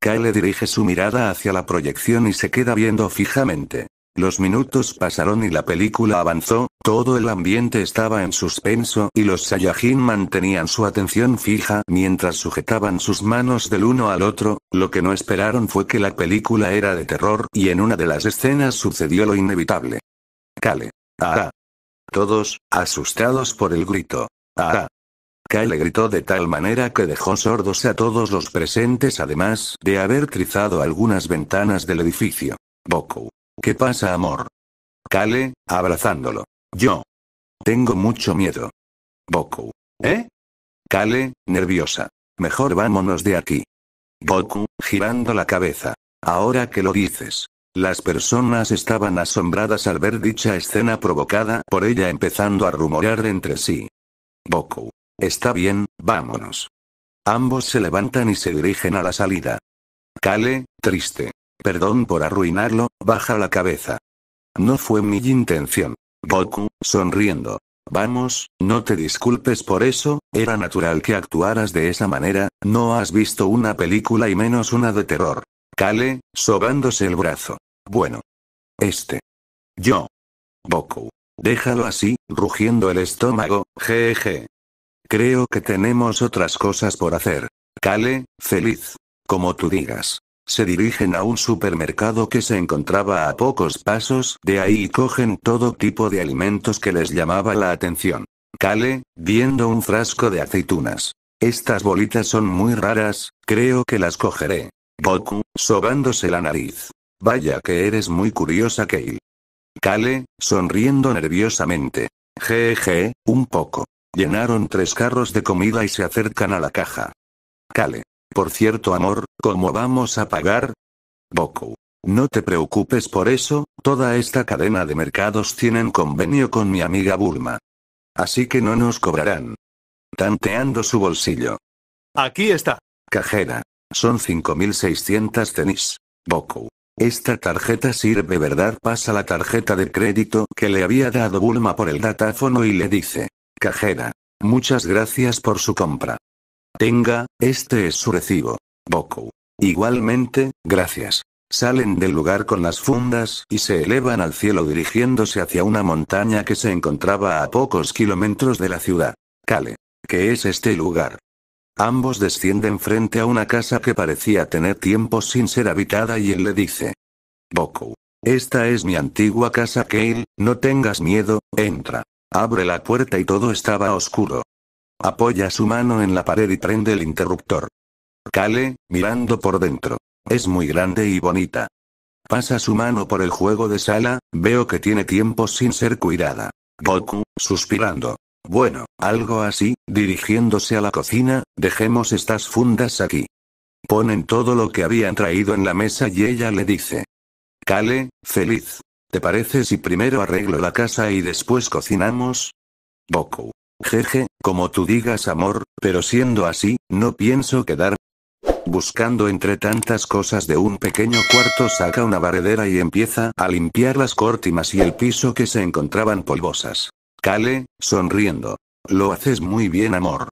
Kale dirige su mirada hacia la proyección y se queda viendo fijamente. Los minutos pasaron y la película avanzó, todo el ambiente estaba en suspenso y los Saiyajin mantenían su atención fija mientras sujetaban sus manos del uno al otro, lo que no esperaron fue que la película era de terror y en una de las escenas sucedió lo inevitable. Kale. Ah, ah. Todos, asustados por el grito. ¡Ah! Kale gritó de tal manera que dejó sordos a todos los presentes además de haber trizado algunas ventanas del edificio. Boku. ¿Qué pasa, amor? Kale, abrazándolo. Yo. Tengo mucho miedo. Boku. ¿Eh? Kale, nerviosa. Mejor vámonos de aquí. Boku, girando la cabeza. Ahora que lo dices, las personas estaban asombradas al ver dicha escena provocada por ella empezando a rumorear entre sí. Boku. Está bien, vámonos. Ambos se levantan y se dirigen a la salida. Kale, triste. Perdón por arruinarlo, baja la cabeza. No fue mi intención. Boku, sonriendo. Vamos, no te disculpes por eso, era natural que actuaras de esa manera, no has visto una película y menos una de terror. Kale, sobándose el brazo. Bueno. Este. Yo. Boku. Déjalo así, rugiendo el estómago, jeje. Creo que tenemos otras cosas por hacer. Kale, feliz. Como tú digas. Se dirigen a un supermercado que se encontraba a pocos pasos de ahí y cogen todo tipo de alimentos que les llamaba la atención. Kale, viendo un frasco de aceitunas. Estas bolitas son muy raras, creo que las cogeré. Goku, sobándose la nariz. Vaya que eres muy curiosa, Kale. Kale, sonriendo nerviosamente. Jeje, un poco. Llenaron tres carros de comida y se acercan a la caja. Kale. Por cierto, amor, ¿cómo vamos a pagar? Boku. No te preocupes por eso, toda esta cadena de mercados tienen convenio con mi amiga Burma. Así que no nos cobrarán. Tanteando su bolsillo. Aquí está. Cajera. Son 5.600 tenis. Boku. Esta tarjeta sirve verdad pasa la tarjeta de crédito que le había dado Bulma por el datáfono y le dice. Cajera. Muchas gracias por su compra. Tenga, este es su recibo. Boku. Igualmente, gracias. Salen del lugar con las fundas y se elevan al cielo dirigiéndose hacia una montaña que se encontraba a pocos kilómetros de la ciudad. Kale. ¿Qué es este lugar? Ambos descienden frente a una casa que parecía tener tiempo sin ser habitada y él le dice. Boku. Esta es mi antigua casa Kale, no tengas miedo, entra. Abre la puerta y todo estaba oscuro. Apoya su mano en la pared y prende el interruptor. Kale, mirando por dentro. Es muy grande y bonita. Pasa su mano por el juego de sala, veo que tiene tiempo sin ser cuidada. Boku, suspirando. Bueno, algo así, dirigiéndose a la cocina, dejemos estas fundas aquí. Ponen todo lo que habían traído en la mesa y ella le dice. Cale, feliz. ¿Te parece si primero arreglo la casa y después cocinamos? Boku. Jeje, como tú digas amor, pero siendo así, no pienso quedar. Buscando entre tantas cosas de un pequeño cuarto saca una barredera y empieza a limpiar las cortinas y el piso que se encontraban polvosas. Kale, sonriendo. Lo haces muy bien, amor.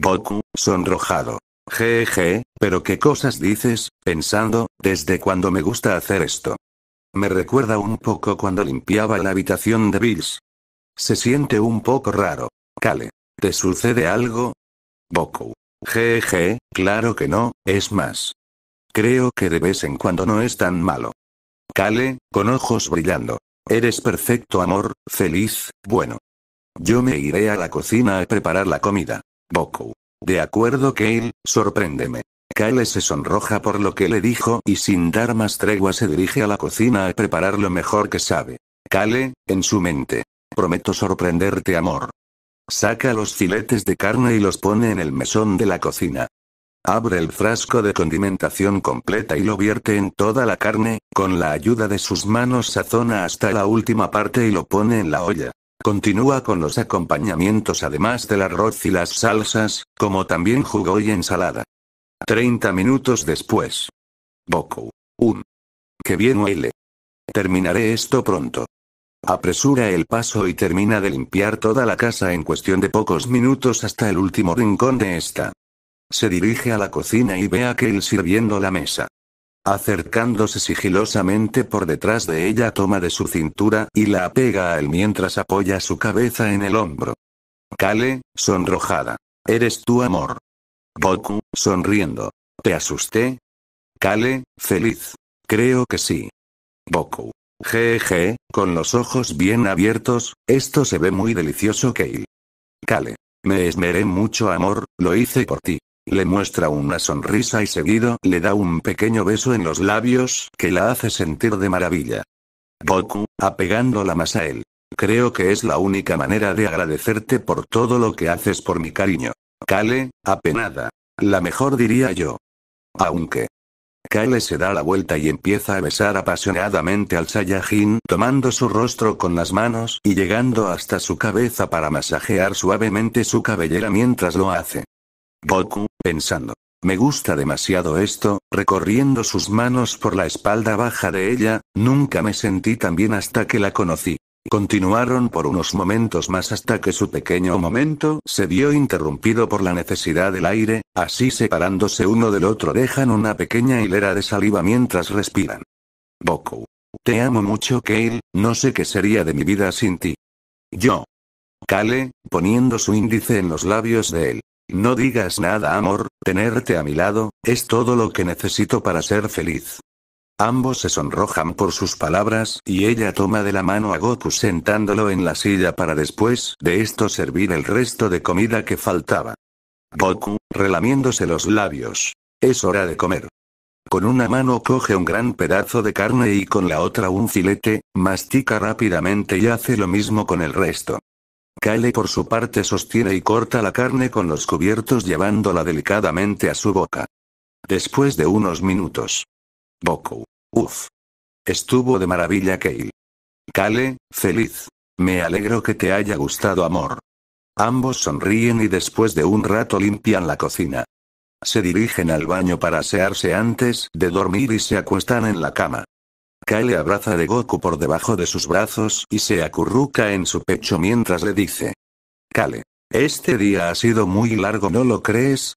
Goku, sonrojado. Jeje, pero qué cosas dices, pensando, desde cuando me gusta hacer esto. Me recuerda un poco cuando limpiaba la habitación de Bills. Se siente un poco raro. Kale, ¿te sucede algo? Goku. Jeje, claro que no, es más. Creo que de vez en cuando no es tan malo. Kale, con ojos brillando. Eres perfecto amor, feliz, bueno. Yo me iré a la cocina a preparar la comida. Boku. De acuerdo, Kale, sorpréndeme. Kale se sonroja por lo que le dijo y sin dar más tregua se dirige a la cocina a preparar lo mejor que sabe. Kale, en su mente. Prometo sorprenderte, amor. Saca los filetes de carne y los pone en el mesón de la cocina. Abre el frasco de condimentación completa y lo vierte en toda la carne, con la ayuda de sus manos sazona hasta la última parte y lo pone en la olla. Continúa con los acompañamientos además del arroz y las salsas, como también jugo y ensalada. 30 minutos después. Boku. Un. Que bien huele. Terminaré esto pronto. Apresura el paso y termina de limpiar toda la casa en cuestión de pocos minutos hasta el último rincón de esta. Se dirige a la cocina y ve a Kale sirviendo la mesa. Acercándose sigilosamente por detrás de ella toma de su cintura y la apega a él mientras apoya su cabeza en el hombro. Kale, sonrojada. Eres tu amor. Boku, sonriendo. ¿Te asusté? Kale, feliz. Creo que sí. Goku. Jeje, con los ojos bien abiertos, esto se ve muy delicioso, Kale. Kale. Me esmeré mucho amor, lo hice por ti. Le muestra una sonrisa y seguido le da un pequeño beso en los labios que la hace sentir de maravilla. Goku, apegándola más a él. Creo que es la única manera de agradecerte por todo lo que haces por mi cariño. Kale, apenada. La mejor diría yo. Aunque. Kale se da la vuelta y empieza a besar apasionadamente al Saiyajin, tomando su rostro con las manos y llegando hasta su cabeza para masajear suavemente su cabellera mientras lo hace. Goku, pensando. Me gusta demasiado esto, recorriendo sus manos por la espalda baja de ella, nunca me sentí tan bien hasta que la conocí. Continuaron por unos momentos más hasta que su pequeño momento se vio interrumpido por la necesidad del aire, así separándose uno del otro dejan una pequeña hilera de saliva mientras respiran. Boku. Te amo mucho Kale, no sé qué sería de mi vida sin ti. Yo. Kale, poniendo su índice en los labios de él. No digas nada, amor, tenerte a mi lado, es todo lo que necesito para ser feliz. Ambos se sonrojan por sus palabras, y ella toma de la mano a Goku sentándolo en la silla para después de esto servir el resto de comida que faltaba. Goku, relamiéndose los labios. Es hora de comer. Con una mano coge un gran pedazo de carne y con la otra un filete, mastica rápidamente y hace lo mismo con el resto. Kale por su parte sostiene y corta la carne con los cubiertos llevándola delicadamente a su boca. Después de unos minutos. Boku. Uf. Estuvo de maravilla Kale. Kale, feliz. Me alegro que te haya gustado amor. Ambos sonríen y después de un rato limpian la cocina. Se dirigen al baño para asearse antes de dormir y se acuestan en la cama. Kale abraza de Goku por debajo de sus brazos y se acurruca en su pecho mientras le dice. Kale. Este día ha sido muy largo, ¿no lo crees?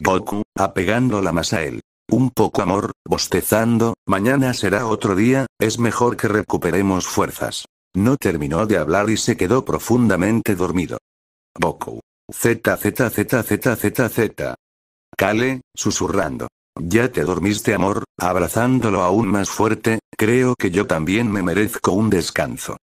Goku, apegándola más a él. Un poco amor, bostezando, mañana será otro día, es mejor que recuperemos fuerzas. No terminó de hablar y se quedó profundamente dormido. Goku. Z, Z, Z, Z, Z, Z. Kale, susurrando. Ya te dormiste, amor, abrazándolo aún más fuerte, creo que yo también me merezco un descanso.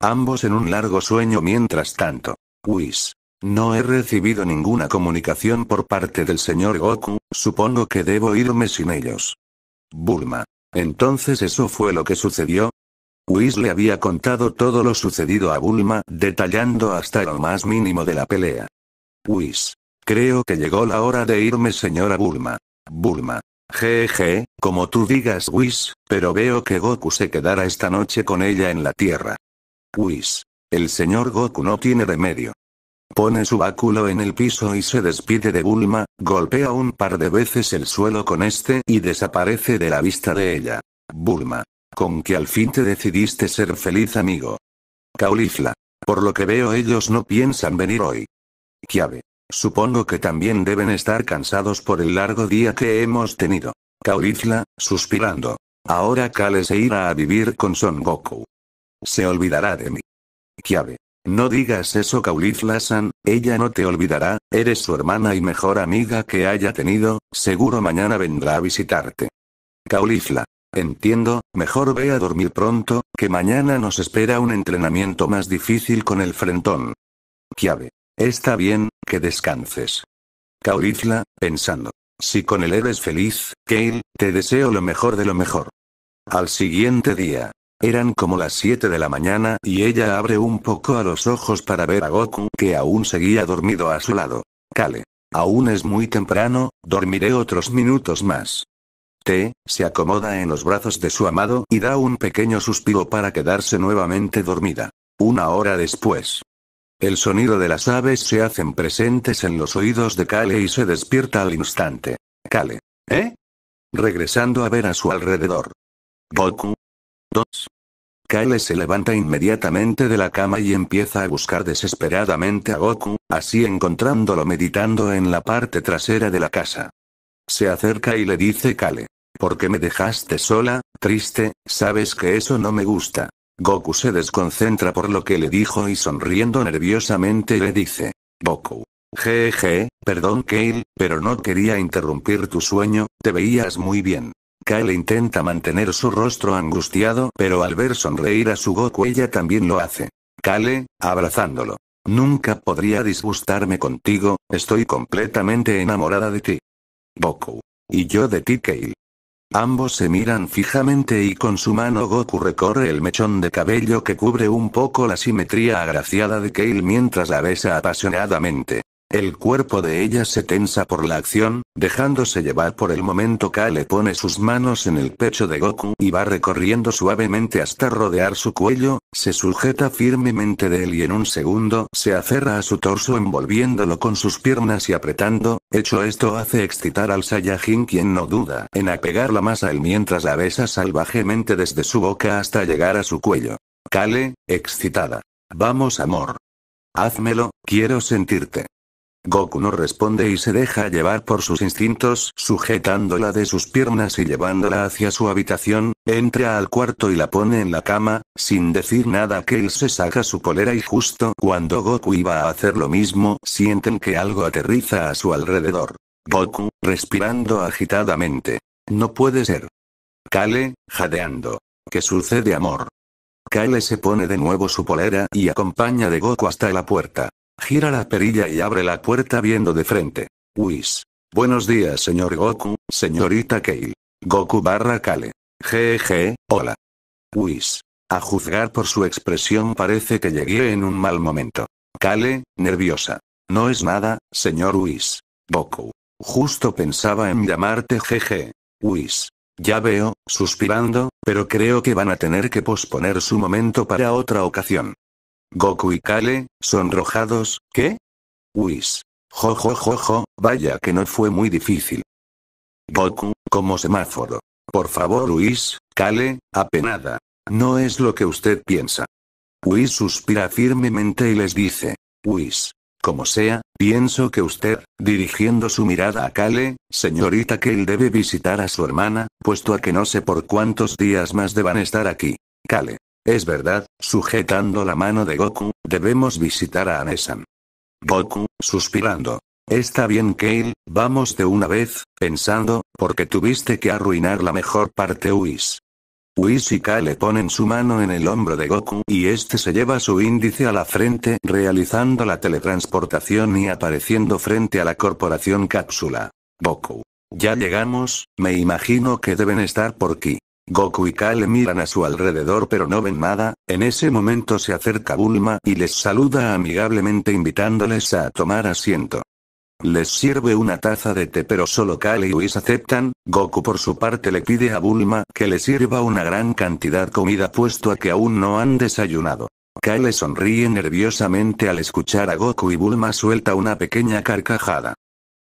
Ambos en un largo sueño mientras tanto. Whis. No he recibido ninguna comunicación por parte del señor Goku, supongo que debo irme sin ellos. Bulma. Entonces eso fue lo que sucedió. Whis le había contado todo lo sucedido a Bulma, detallando hasta lo más mínimo de la pelea. Whis. Creo que llegó la hora de irme, señora Bulma. Bulma. Jeje, como tú digas Whis, pero veo que Goku se quedará esta noche con ella en la Tierra. Whis. El señor Goku no tiene remedio. Pone su báculo en el piso y se despide de Bulma, golpea un par de veces el suelo con este y desaparece de la vista de ella. Bulma. Con que al fin te decidiste ser feliz amigo. Caulifla. Por lo que veo ellos no piensan venir hoy. Kiabe. Supongo que también deben estar cansados por el largo día que hemos tenido. Caulifla, suspirando. Ahora Kale se irá a vivir con Son Goku. Se olvidará de mí. Kiabe. No digas eso caulifla san ella no te olvidará, eres su hermana y mejor amiga que haya tenido, seguro mañana vendrá a visitarte. Caulifla. Entiendo, mejor ve a dormir pronto, que mañana nos espera un entrenamiento más difícil con el frentón. Kiabe. Está bien, que descanses. Caurizla, pensando. Si con él eres feliz, Kale, te deseo lo mejor de lo mejor. Al siguiente día. Eran como las 7 de la mañana y ella abre un poco a los ojos para ver a Goku que aún seguía dormido a su lado. Kale. Aún es muy temprano, dormiré otros minutos más. T, se acomoda en los brazos de su amado y da un pequeño suspiro para quedarse nuevamente dormida. Una hora después. El sonido de las aves se hacen presentes en los oídos de Kale y se despierta al instante. Kale. ¿Eh? Regresando a ver a su alrededor. Goku. 2. Kale se levanta inmediatamente de la cama y empieza a buscar desesperadamente a Goku, así encontrándolo meditando en la parte trasera de la casa. Se acerca y le dice Kale. ¿Por qué me dejaste sola, triste? Sabes que eso no me gusta. Goku se desconcentra por lo que le dijo y sonriendo nerviosamente le dice. Goku. Jeje, perdón Kale, pero no quería interrumpir tu sueño, te veías muy bien. Kale intenta mantener su rostro angustiado, pero al ver sonreír a su Goku ella también lo hace. Kale, abrazándolo. Nunca podría disgustarme contigo, estoy completamente enamorada de ti. Goku. Y yo de ti Kale. Ambos se miran fijamente y con su mano Goku recorre el mechón de cabello que cubre un poco la simetría agraciada de Kale mientras la besa apasionadamente. El cuerpo de ella se tensa por la acción, dejándose llevar por el momento Kale pone sus manos en el pecho de Goku y va recorriendo suavemente hasta rodear su cuello, se sujeta firmemente de él y en un segundo se aferra a su torso envolviéndolo con sus piernas y apretando, hecho esto hace excitar al Saiyajin quien no duda en apegarla más a él mientras la besa salvajemente desde su boca hasta llegar a su cuello. Kale, excitada. Vamos amor. hazmelo, quiero sentirte. Goku no responde y se deja llevar por sus instintos, sujetándola de sus piernas y llevándola hacia su habitación, entra al cuarto y la pone en la cama, sin decir nada que él se saca su polera y justo cuando Goku iba a hacer lo mismo, sienten que algo aterriza a su alrededor. Goku, respirando agitadamente. No puede ser. Kale, jadeando. ¿Qué sucede amor? Kale se pone de nuevo su polera y acompaña de Goku hasta la puerta. Gira la perilla y abre la puerta viendo de frente. Whis. Buenos días, señor Goku, señorita Kale. Goku barra Kale. Jeje, hola. Whis. A juzgar por su expresión parece que llegué en un mal momento. Kale, nerviosa. No es nada, señor Whis. Goku. Justo pensaba en llamarte jeje. Whis. Ya veo, suspirando, pero creo que van a tener que posponer su momento para otra ocasión. Goku y Kale, sonrojados, ¿qué? Whis. Jojojojo, vaya que no fue muy difícil. Goku, como semáforo. Por favor, Whis, Kale, apenada. No es lo que usted piensa. Whis suspira firmemente y les dice. Whis. Como sea, pienso que usted, dirigiendo su mirada a Kale, señorita que él debe visitar a su hermana, puesto a que no sé por cuántos días más deban estar aquí. Kale. Es verdad, sujetando la mano de Goku, debemos visitar a Anesan. Goku, suspirando. Está bien Kale, vamos de una vez, pensando, porque tuviste que arruinar la mejor parte Whis. Whis y Kale ponen su mano en el hombro de Goku y este se lleva su índice a la frente realizando la teletransportación y apareciendo frente a la corporación cápsula. Goku. Ya llegamos, me imagino que deben estar por aquí. Goku y Kale miran a su alrededor pero no ven nada, en ese momento se acerca Bulma y les saluda amigablemente invitándoles a tomar asiento. Les sirve una taza de té pero solo Kale y Whis aceptan, Goku por su parte le pide a Bulma que le sirva una gran cantidad comida puesto a que aún no han desayunado. Kale sonríe nerviosamente al escuchar a Goku y Bulma suelta una pequeña carcajada.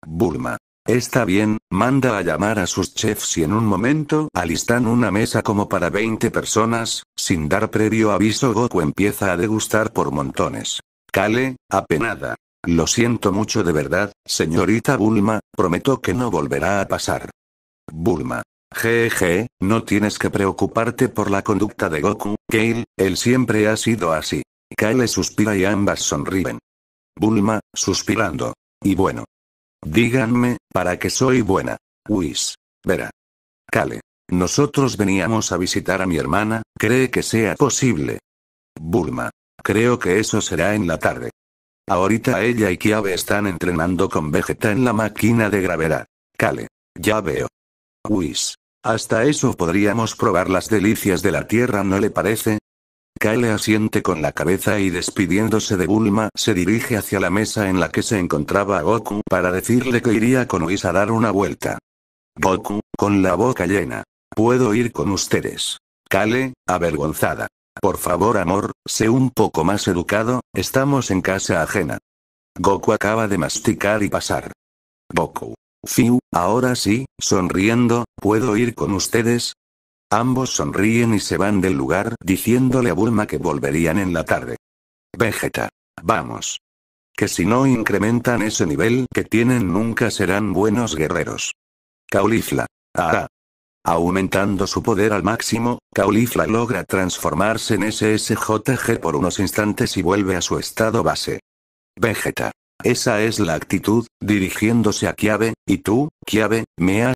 Bulma. Está bien, manda a llamar a sus chefs y en un momento alistan una mesa como para 20 personas, sin dar previo aviso Goku empieza a degustar por montones. Kale, apenada. Lo siento mucho de verdad, señorita Bulma, prometo que no volverá a pasar. Bulma. Jeje, no tienes que preocuparte por la conducta de Goku, Kale, él siempre ha sido así. Kale suspira y ambas sonríen. Bulma, suspirando. Y bueno. Díganme, ¿para qué soy buena? Whis. Vera. Kale. Nosotros veníamos a visitar a mi hermana, ¿cree que sea posible? Bulma. Creo que eso será en la tarde. Ahorita ella y Kiave están entrenando con Vegeta en la máquina de gravedad. Kale. Ya veo. Whis. Hasta eso podríamos probar las delicias de la Tierra, ¿no le parece? Kale asiente con la cabeza y despidiéndose de Bulma se dirige hacia la mesa en la que se encontraba Goku para decirle que iría con Whis a dar una vuelta. Goku, con la boca llena. Puedo ir con ustedes. Kale, avergonzada. Por favor amor, sé un poco más educado, estamos en casa ajena. Goku acaba de masticar y pasar. Goku. Fiu, ahora sí, sonriendo, ¿puedo ir con ustedes? Ambos sonríen y se van del lugar, diciéndole a Bulma que volverían en la tarde. Vegeta. Vamos. Que si no incrementan ese nivel que tienen nunca serán buenos guerreros. Caulifla. Ah, Aumentando su poder al máximo, Caulifla logra transformarse en SSJG por unos instantes y vuelve a su estado base. Vegeta. Esa es la actitud, dirigiéndose a Kiave, y tú, Kiave, me has